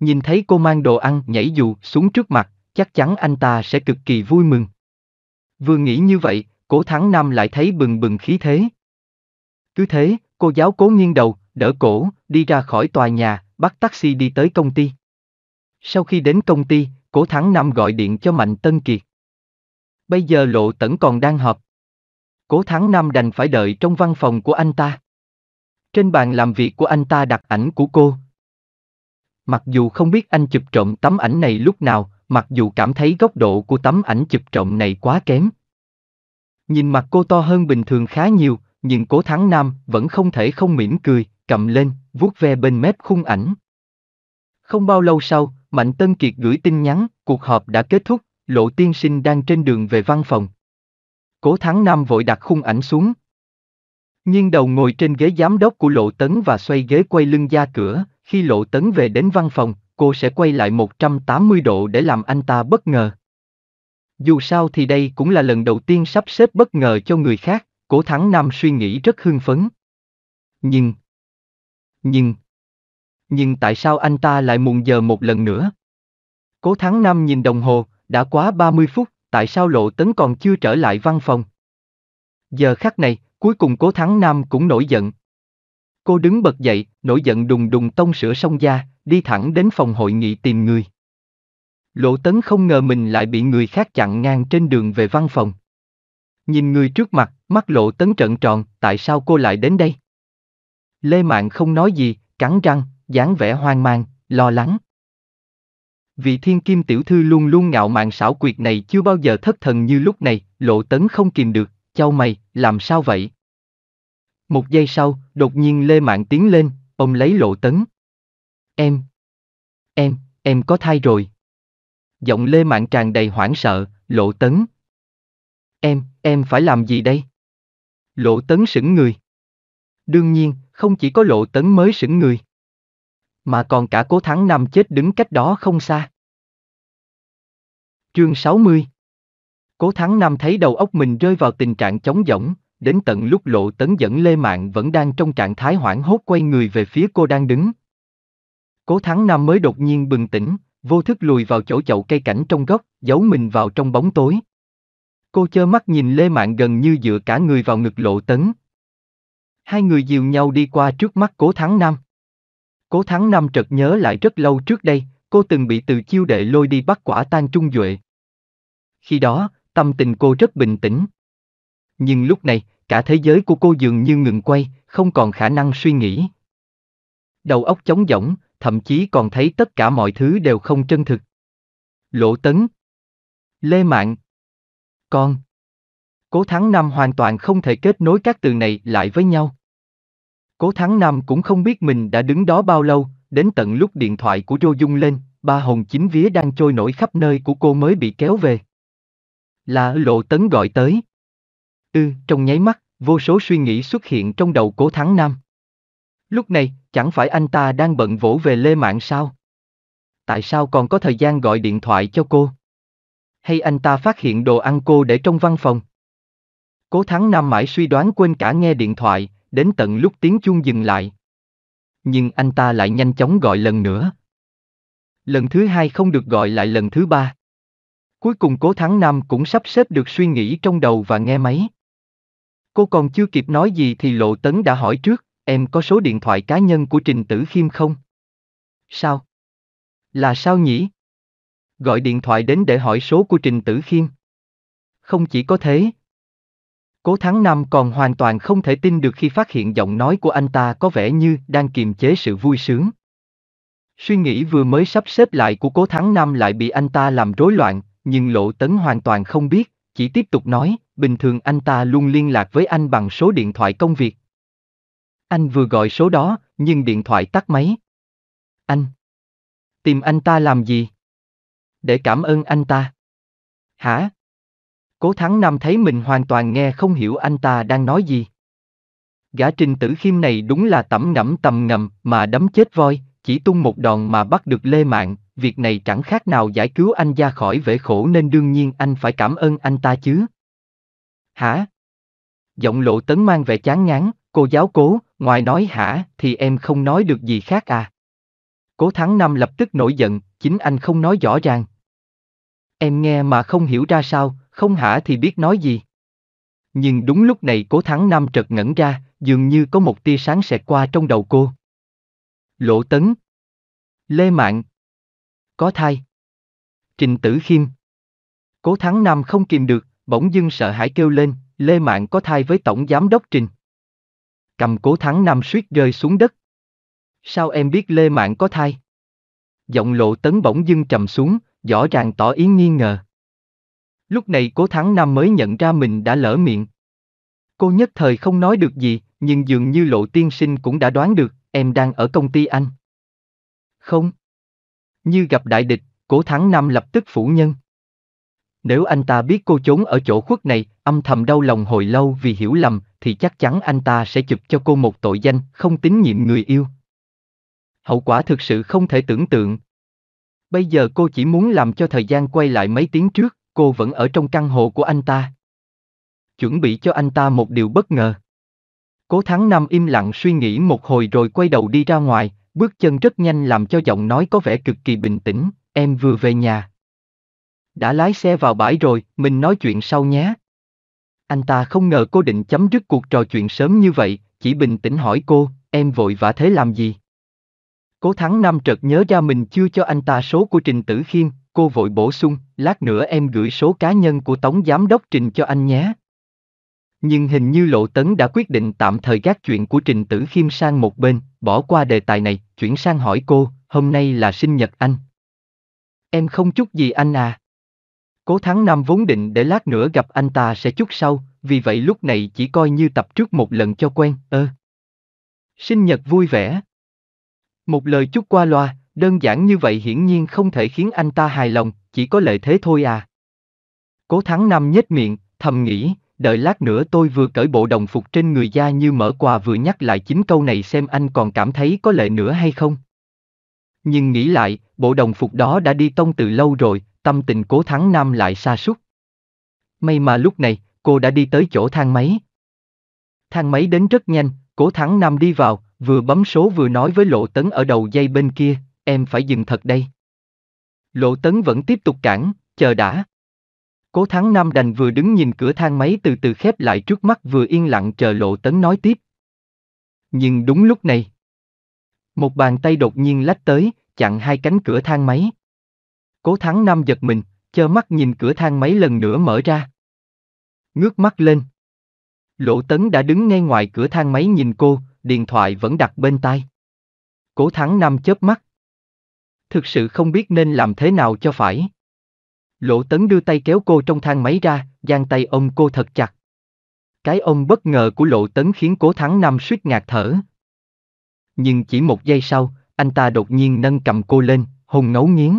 Nhìn thấy cô mang đồ ăn nhảy dù xuống trước mặt, chắc chắn anh ta sẽ cực kỳ vui mừng. Vừa nghĩ như vậy, Cố Thắng Nam lại thấy bừng bừng khí thế. Cứ thế, cô giáo cố nghiêng đầu, đỡ cổ, đi ra khỏi tòa nhà, bắt taxi đi tới công ty. Sau khi đến công ty, Cố Thắng Nam gọi điện cho Mạnh Tân Kiệt. Bây giờ Lộ Tẩn còn đang họp. Cố Thắng Nam đành phải đợi trong văn phòng của anh ta. Trên bàn làm việc của anh ta đặt ảnh của cô. Mặc dù không biết anh chụp trộm tấm ảnh này lúc nào, mặc dù cảm thấy góc độ của tấm ảnh chụp trộm này quá kém. Nhìn mặt cô to hơn bình thường khá nhiều, nhưng Cố Thắng Nam vẫn không thể không mỉm cười, cầm lên, vuốt ve bên mép khung ảnh. Không bao lâu sau, Mạnh Tân Kiệt gửi tin nhắn, cuộc họp đã kết thúc, Lộ Tiên Sinh đang trên đường về văn phòng. Cố Thắng Nam vội đặt khung ảnh xuống. Nhưng đầu ngồi trên ghế giám đốc của Lộ Tấn và xoay ghế quay lưng ra cửa, khi Lộ Tấn về đến văn phòng, cô sẽ quay lại 180 độ để làm anh ta bất ngờ. Dù sao thì đây cũng là lần đầu tiên sắp xếp bất ngờ cho người khác, Cố Thắng Nam suy nghĩ rất hưng phấn. Nhưng, nhưng... Nhưng tại sao anh ta lại muộn giờ một lần nữa? Cố Thắng Nam nhìn đồng hồ, đã quá 30 phút, tại sao Lộ Tấn còn chưa trở lại văn phòng? Giờ khắc này, cuối cùng Cố Thắng Nam cũng nổi giận. Cô đứng bật dậy, nổi giận đùng đùng tông sửa xong da, đi thẳng đến phòng hội nghị tìm người. Lộ Tấn không ngờ mình lại bị người khác chặn ngang trên đường về văn phòng. Nhìn người trước mặt, mắt Lộ Tấn trợn tròn, tại sao cô lại đến đây? Lê Mạng không nói gì, cắn răng, dáng vẻ hoang mang, lo lắng. Vị thiên kim tiểu thư luôn luôn ngạo mạn xảo quyệt này chưa bao giờ thất thần như lúc này, lộ tấn không kìm được, chau mày, làm sao vậy? Một giây sau, đột nhiên Lê Mạng tiến lên, ông lấy lộ tấn. Em, em, em có thai rồi. Giọng Lê Mạng tràn đầy hoảng sợ, lộ tấn. Em, em phải làm gì đây? Lộ tấn sững người. Đương nhiên, không chỉ có lộ tấn mới sững người, mà còn cả cố thắng nam chết đứng cách đó không xa. Chương 60 Cố thắng nam thấy đầu óc mình rơi vào tình trạng chống rỗng, đến tận lúc lộ tấn dẫn Lê Mạng vẫn đang trong trạng thái hoảng hốt quay người về phía cô đang đứng. Cố thắng nam mới đột nhiên bừng tỉnh, vô thức lùi vào chỗ chậu cây cảnh trong góc, giấu mình vào trong bóng tối. Cô chơ mắt nhìn Lê Mạng gần như dựa cả người vào ngực lộ tấn, Hai người dìu nhau đi qua trước mắt Cố Thắng Nam. Cố Thắng Nam chợt nhớ lại rất lâu trước đây, cô từng bị từ chiêu đệ lôi đi bắt quả tang Trung Duệ. Khi đó, tâm tình cô rất bình tĩnh. Nhưng lúc này, cả thế giới của cô dường như ngừng quay, không còn khả năng suy nghĩ. Đầu óc trống rỗng, thậm chí còn thấy tất cả mọi thứ đều không chân thực. lỗ Tấn Lê Mạng Con Cố Thắng Nam hoàn toàn không thể kết nối các từ này lại với nhau. Cố Thắng Nam cũng không biết mình đã đứng đó bao lâu, đến tận lúc điện thoại của Rô Dung lên, ba hồn chín vía đang trôi nổi khắp nơi của cô mới bị kéo về. Là Lộ Tấn gọi tới. Ừ, trong nháy mắt, vô số suy nghĩ xuất hiện trong đầu Cố Thắng Nam. Lúc này, chẳng phải anh ta đang bận vỗ về Lê Mạng sao? Tại sao còn có thời gian gọi điện thoại cho cô? Hay anh ta phát hiện đồ ăn cô để trong văn phòng? Cố Thắng Nam mãi suy đoán quên cả nghe điện thoại, đến tận lúc tiếng chuông dừng lại. Nhưng anh ta lại nhanh chóng gọi lần nữa. Lần thứ hai không được gọi lại lần thứ ba. Cuối cùng Cố Thắng Nam cũng sắp xếp được suy nghĩ trong đầu và nghe máy. Cô còn chưa kịp nói gì thì Lộ Tấn đã hỏi trước, em có số điện thoại cá nhân của Trình Tử Khiêm không? Sao? Là sao nhỉ? Gọi điện thoại đến để hỏi số của Trình Tử Khiêm. Không chỉ có thế, Cố Thắng Nam còn hoàn toàn không thể tin được khi phát hiện giọng nói của anh ta có vẻ như đang kiềm chế sự vui sướng. Suy nghĩ vừa mới sắp xếp lại của Cố Thắng Nam lại bị anh ta làm rối loạn, nhưng Lộ Tấn hoàn toàn không biết, chỉ tiếp tục nói, bình thường anh ta luôn liên lạc với anh bằng số điện thoại công việc. Anh vừa gọi số đó, nhưng điện thoại tắt máy. Anh. Tìm anh ta làm gì? Để cảm ơn anh ta. Hả, Cố Thắng Nam thấy mình hoàn toàn nghe không hiểu anh ta đang nói gì. Gã trình tử khiêm này đúng là tẩm ngẫm tầm ngầm mà đấm chết voi, chỉ tung một đòn mà bắt được Lê Mạng, việc này chẳng khác nào giải cứu anh ra khỏi vẻ khổ nên đương nhiên anh phải cảm ơn anh ta chứ. Hả? Giọng lộ tấn mang vẻ chán ngán, cô giáo cố, ngoài nói hả thì em không nói được gì khác à. Cố Thắng Nam lập tức nổi giận, chính anh không nói rõ ràng. Em nghe mà không hiểu ra sao, không hả thì biết nói gì. Nhưng đúng lúc này cố thắng Nam trật ngẩn ra, dường như có một tia sáng xẹt qua trong đầu cô. Lộ Tấn Lê Mạng Có thai Trình Tử Khiêm Cố thắng Nam không kìm được, bỗng dưng sợ hãi kêu lên, Lê Mạng có thai với Tổng Giám Đốc Trình. Cầm cố thắng Nam suýt rơi xuống đất. Sao em biết Lê Mạng có thai? Giọng lộ tấn bỗng dưng trầm xuống, rõ ràng tỏ ý nghi ngờ. Lúc này cố Thắng Nam mới nhận ra mình đã lỡ miệng. Cô nhất thời không nói được gì, nhưng dường như lộ tiên sinh cũng đã đoán được, em đang ở công ty anh. Không. Như gặp đại địch, cố Thắng Nam lập tức phủ nhân. Nếu anh ta biết cô trốn ở chỗ khuất này, âm thầm đau lòng hồi lâu vì hiểu lầm, thì chắc chắn anh ta sẽ chụp cho cô một tội danh không tín nhiệm người yêu. Hậu quả thực sự không thể tưởng tượng. Bây giờ cô chỉ muốn làm cho thời gian quay lại mấy tiếng trước, cô vẫn ở trong căn hộ của anh ta. Chuẩn bị cho anh ta một điều bất ngờ. Cố Thắng Nam im lặng suy nghĩ một hồi rồi quay đầu đi ra ngoài, bước chân rất nhanh làm cho giọng nói có vẻ cực kỳ bình tĩnh, em vừa về nhà. Đã lái xe vào bãi rồi, mình nói chuyện sau nhé. Anh ta không ngờ cô định chấm dứt cuộc trò chuyện sớm như vậy, chỉ bình tĩnh hỏi cô, em vội vã thế làm gì? Cố Thắng Nam chợt nhớ ra mình chưa cho anh ta số của Trình Tử Khiêm, Cô vội bổ sung, lát nữa em gửi số cá nhân của Tống Giám đốc Trình cho anh nhé. Nhưng hình như Lộ Tấn đã quyết định tạm thời gác chuyện của Trình Tử Khiêm sang một bên, bỏ qua đề tài này, chuyển sang hỏi cô, hôm nay là sinh nhật anh. Em không chúc gì anh à. Cố Thắng Nam vốn định để lát nữa gặp anh ta sẽ chút sau, vì vậy lúc này chỉ coi như tập trước một lần cho quen, ơ. Ờ. Sinh nhật vui vẻ. Một lời chúc qua loa, Đơn giản như vậy hiển nhiên không thể khiến anh ta hài lòng, chỉ có lợi thế thôi à. Cố Thắng Nam nhếch miệng, thầm nghĩ, đợi lát nữa tôi vừa cởi bộ đồng phục trên người da như mở quà vừa nhắc lại chính câu này xem anh còn cảm thấy có lợi nữa hay không. Nhưng nghĩ lại, bộ đồng phục đó đã đi tông từ lâu rồi, tâm tình cố thắng nam lại xa sút. May mà lúc này, cô đã đi tới chỗ thang máy. Thang máy đến rất nhanh, cố thắng nam đi vào, vừa bấm số vừa nói với lộ tấn ở đầu dây bên kia, em phải dừng thật đây. Lộ Tấn vẫn tiếp tục cản, chờ đã. Cố Thắng Nam đành vừa đứng nhìn cửa thang máy từ từ khép lại trước mắt vừa yên lặng chờ Lộ Tấn nói tiếp. Nhưng đúng lúc này, một bàn tay đột nhiên lách tới, chặn hai cánh cửa thang máy. Cố Thắng Nam giật mình, chơ mắt nhìn cửa thang máy lần nữa mở ra. Ngước mắt lên. Lộ Tấn đã đứng ngay ngoài cửa thang máy nhìn cô, điện thoại vẫn đặt bên tai. Cố Thắng Nam chớp mắt, thực sự không biết nên làm thế nào cho phải. Lỗ Tấn đưa tay kéo cô trong thang máy ra, giang tay ông cô thật chặt. Cái ông bất ngờ của Lộ Tấn khiến Cố Thắng Nam suýt ngạt thở. Nhưng chỉ một giây sau, anh ta đột nhiên nâng cầm cô lên, hùng ngấu nghiến.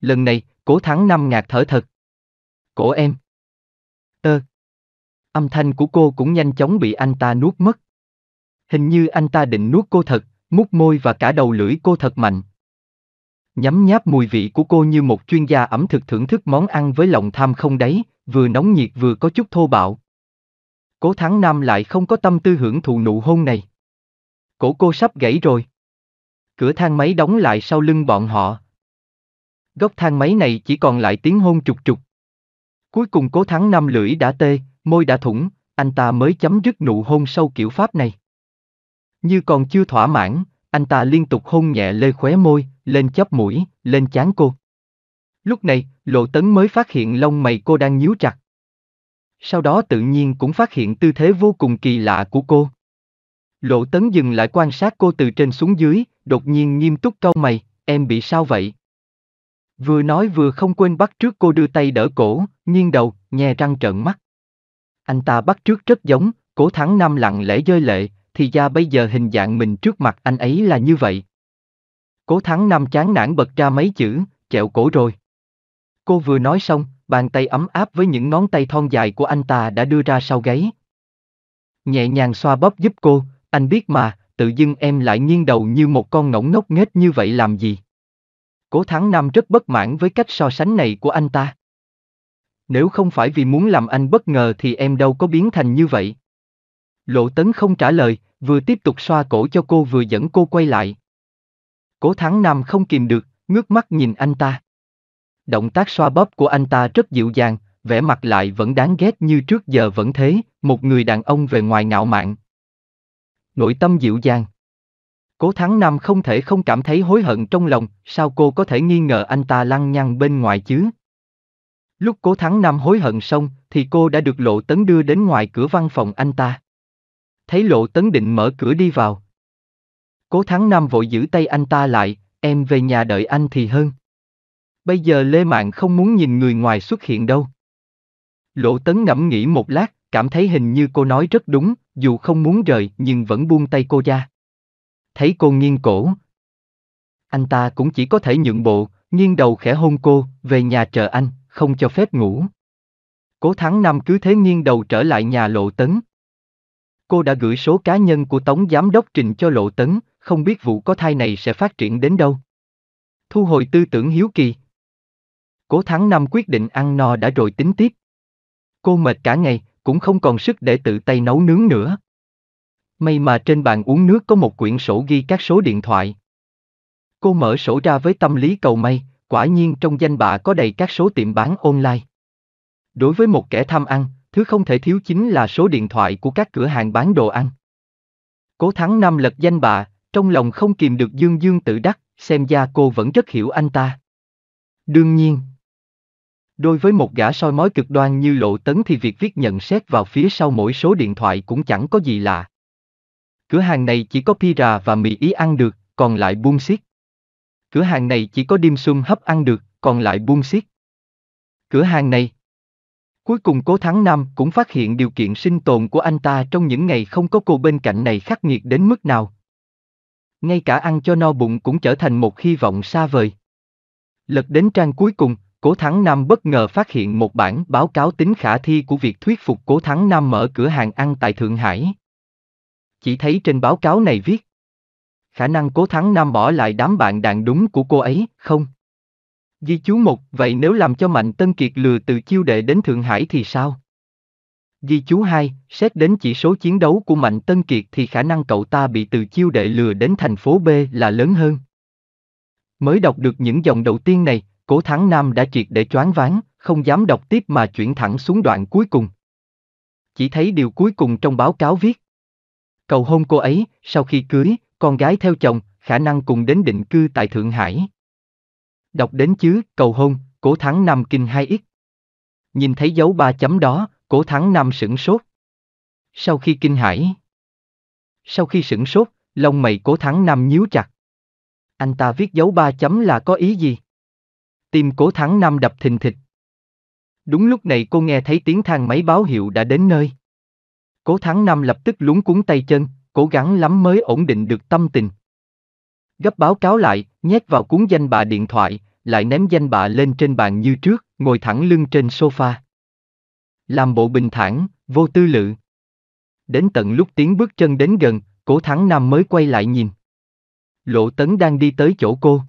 Lần này, Cố Thắng Nam ngạt thở thật. Cổ em. Ơ. Ờ. Âm thanh của cô cũng nhanh chóng bị anh ta nuốt mất. Hình như anh ta định nuốt cô thật, mút môi và cả đầu lưỡi cô thật mạnh nhấm nháp mùi vị của cô như một chuyên gia ẩm thực thưởng thức món ăn với lòng tham không đấy, vừa nóng nhiệt vừa có chút thô bạo. Cố Thắng Nam lại không có tâm tư hưởng thụ nụ hôn này. Cổ cô sắp gãy rồi. Cửa thang máy đóng lại sau lưng bọn họ. Góc thang máy này chỉ còn lại tiếng hôn trục trục. Cuối cùng cố thắng Nam lưỡi đã tê, môi đã thủng, anh ta mới chấm dứt nụ hôn sâu kiểu pháp này. Như còn chưa thỏa mãn, anh ta liên tục hôn nhẹ lê khóe môi, lên chóp mũi, lên chán cô. Lúc này, Lộ Tấn mới phát hiện lông mày cô đang nhíu chặt. Sau đó tự nhiên cũng phát hiện tư thế vô cùng kỳ lạ của cô. Lộ Tấn dừng lại quan sát cô từ trên xuống dưới, đột nhiên nghiêm túc cau mày, em bị sao vậy? Vừa nói vừa không quên bắt trước cô đưa tay đỡ cổ, nghiêng đầu, nhè răng trợn mắt. Anh ta bắt trước rất giống, cố thắng năm lặng lẽ rơi lệ, thì ra bây giờ hình dạng mình trước mặt anh ấy là như vậy. Cố Thắng Nam chán nản bật ra mấy chữ, kẹo cổ rồi. Cô vừa nói xong, bàn tay ấm áp với những ngón tay thon dài của anh ta đã đưa ra sau gáy. Nhẹ nhàng xoa bóp giúp cô, anh biết mà, tự dưng em lại nghiêng đầu như một con ngỗng ngốc nghếch như vậy làm gì. Cố Thắng Nam rất bất mãn với cách so sánh này của anh ta. Nếu không phải vì muốn làm anh bất ngờ thì em đâu có biến thành như vậy. Lộ Tấn không trả lời, vừa tiếp tục xoa cổ cho cô vừa dẫn cô quay lại. Cố Thắng Nam không kìm được, ngước mắt nhìn anh ta. Động tác xoa bóp của anh ta rất dịu dàng, vẻ mặt lại vẫn đáng ghét như trước giờ vẫn thế, một người đàn ông về ngoài ngạo mạn. Nội tâm dịu dàng. Cố Thắng Nam không thể không cảm thấy hối hận trong lòng, sao cô có thể nghi ngờ anh ta lăng nhăng bên ngoài chứ? Lúc Cố Thắng Nam hối hận xong, thì cô đã được Lộ Tấn đưa đến ngoài cửa văn phòng anh ta. Thấy Lộ Tấn định mở cửa đi vào, Cố Thắng Nam vội giữ tay anh ta lại, em về nhà đợi anh thì hơn. Bây giờ Lê Mạng không muốn nhìn người ngoài xuất hiện đâu. Lộ Tấn ngẫm nghĩ một lát, cảm thấy hình như cô nói rất đúng, dù không muốn rời nhưng vẫn buông tay cô ra. Thấy cô nghiêng cổ. Anh ta cũng chỉ có thể nhượng bộ, nghiêng đầu khẽ hôn cô, về nhà chờ anh, không cho phép ngủ. Cố Thắng Nam cứ thế nghiêng đầu trở lại nhà Lộ Tấn. Cô đã gửi số cá nhân của Tống Giám đốc Trình cho Lộ Tấn, không biết vụ có thai này sẽ phát triển đến đâu. Thu hồi tư tưởng hiếu kỳ. Cố Thắng Năm quyết định ăn no đã rồi tính tiếp. Cô mệt cả ngày, cũng không còn sức để tự tay nấu nướng nữa. May mà trên bàn uống nước có một quyển sổ ghi các số điện thoại. Cô mở sổ ra với tâm lý cầu may, quả nhiên trong danh bạ có đầy các số tiệm bán online. Đối với một kẻ tham ăn, thứ không thể thiếu chính là số điện thoại của các cửa hàng bán đồ ăn. Cố Thắng Năm lật danh bạ, trong lòng không kìm được dương dương tự đắc, xem ra cô vẫn rất hiểu anh ta. Đương nhiên, đối với một gã soi mói cực đoan như Lộ Tấn thì việc viết nhận xét vào phía sau mỗi số điện thoại cũng chẳng có gì lạ. Cửa hàng này chỉ có pizza và mì ý ăn được, còn lại buông xiết. Cửa hàng này chỉ có dim sum hấp ăn được, còn lại buông xiết. Cửa hàng này. Cuối cùng Cố Thắng Nam cũng phát hiện điều kiện sinh tồn của anh ta trong những ngày không có cô bên cạnh này khắc nghiệt đến mức nào, ngay cả ăn cho no bụng cũng trở thành một hy vọng xa vời. Lật đến trang cuối cùng, Cố Thắng Nam bất ngờ phát hiện một bản báo cáo tính khả thi của việc thuyết phục Cố Thắng Nam mở cửa hàng ăn tại Thượng Hải. Chỉ thấy trên báo cáo này viết Khả năng Cố Thắng Nam bỏ lại đám bạn đàn đúng của cô ấy, không? Di chú một, vậy nếu làm cho Mạnh Tân Kiệt lừa từ chiêu đệ đến Thượng Hải thì sao? Ghi chú 2, xét đến chỉ số chiến đấu của Mạnh Tân Kiệt thì khả năng cậu ta bị từ chiêu đệ lừa đến thành phố B là lớn hơn. Mới đọc được những dòng đầu tiên này, Cố Thắng Nam đã triệt để choáng váng, không dám đọc tiếp mà chuyển thẳng xuống đoạn cuối cùng. Chỉ thấy điều cuối cùng trong báo cáo viết. Cầu hôn cô ấy, sau khi cưới, con gái theo chồng, khả năng cùng đến định cư tại Thượng Hải. Đọc đến chứ, cầu hôn, Cố Thắng Nam kinh hai X Nhìn thấy dấu ba chấm đó, Cố Thắng Nam sửng sốt. Sau khi kinh hãi, sau khi sửng sốt, lông mày Cố Thắng Nam nhíu chặt. Anh ta viết dấu ba chấm là có ý gì? Tim Cố Thắng Nam đập thình thịch. Đúng lúc này cô nghe thấy tiếng thang máy báo hiệu đã đến nơi. Cố Thắng Nam lập tức lúng cuốn tay chân, cố gắng lắm mới ổn định được tâm tình. Gấp báo cáo lại, nhét vào cuốn danh bạ điện thoại, lại ném danh bạ lên trên bàn như trước, ngồi thẳng lưng trên sofa làm bộ bình thản, vô tư lự. Đến tận lúc tiến bước chân đến gần, cố thắng nam mới quay lại nhìn. Lộ tấn đang đi tới chỗ cô.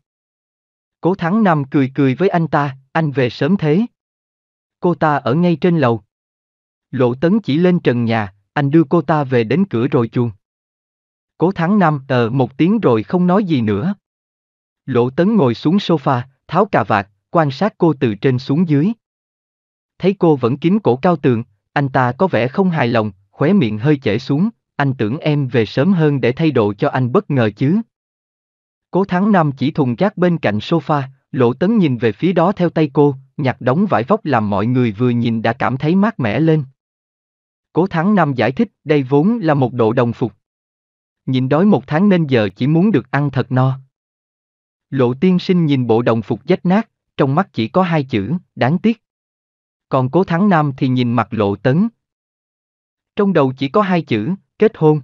Cố thắng nam cười cười với anh ta, anh về sớm thế. Cô ta ở ngay trên lầu. Lộ tấn chỉ lên trần nhà, anh đưa cô ta về đến cửa rồi chuồng. Cố thắng nam tờ một tiếng rồi không nói gì nữa. Lộ tấn ngồi xuống sofa, tháo cà vạt, quan sát cô từ trên xuống dưới thấy cô vẫn kín cổ cao tường, anh ta có vẻ không hài lòng, khóe miệng hơi chảy xuống, anh tưởng em về sớm hơn để thay đồ cho anh bất ngờ chứ. Cố Thắng năm chỉ thùng rác bên cạnh sofa, Lộ Tấn nhìn về phía đó theo tay cô, nhặt đóng vải vóc làm mọi người vừa nhìn đã cảm thấy mát mẻ lên. Cố Thắng năm giải thích đây vốn là một độ đồng phục. Nhìn đói một tháng nên giờ chỉ muốn được ăn thật no. Lộ tiên sinh nhìn bộ đồng phục rách nát, trong mắt chỉ có hai chữ, đáng tiếc còn cố thắng nam thì nhìn mặt lộ tấn. Trong đầu chỉ có hai chữ, kết hôn.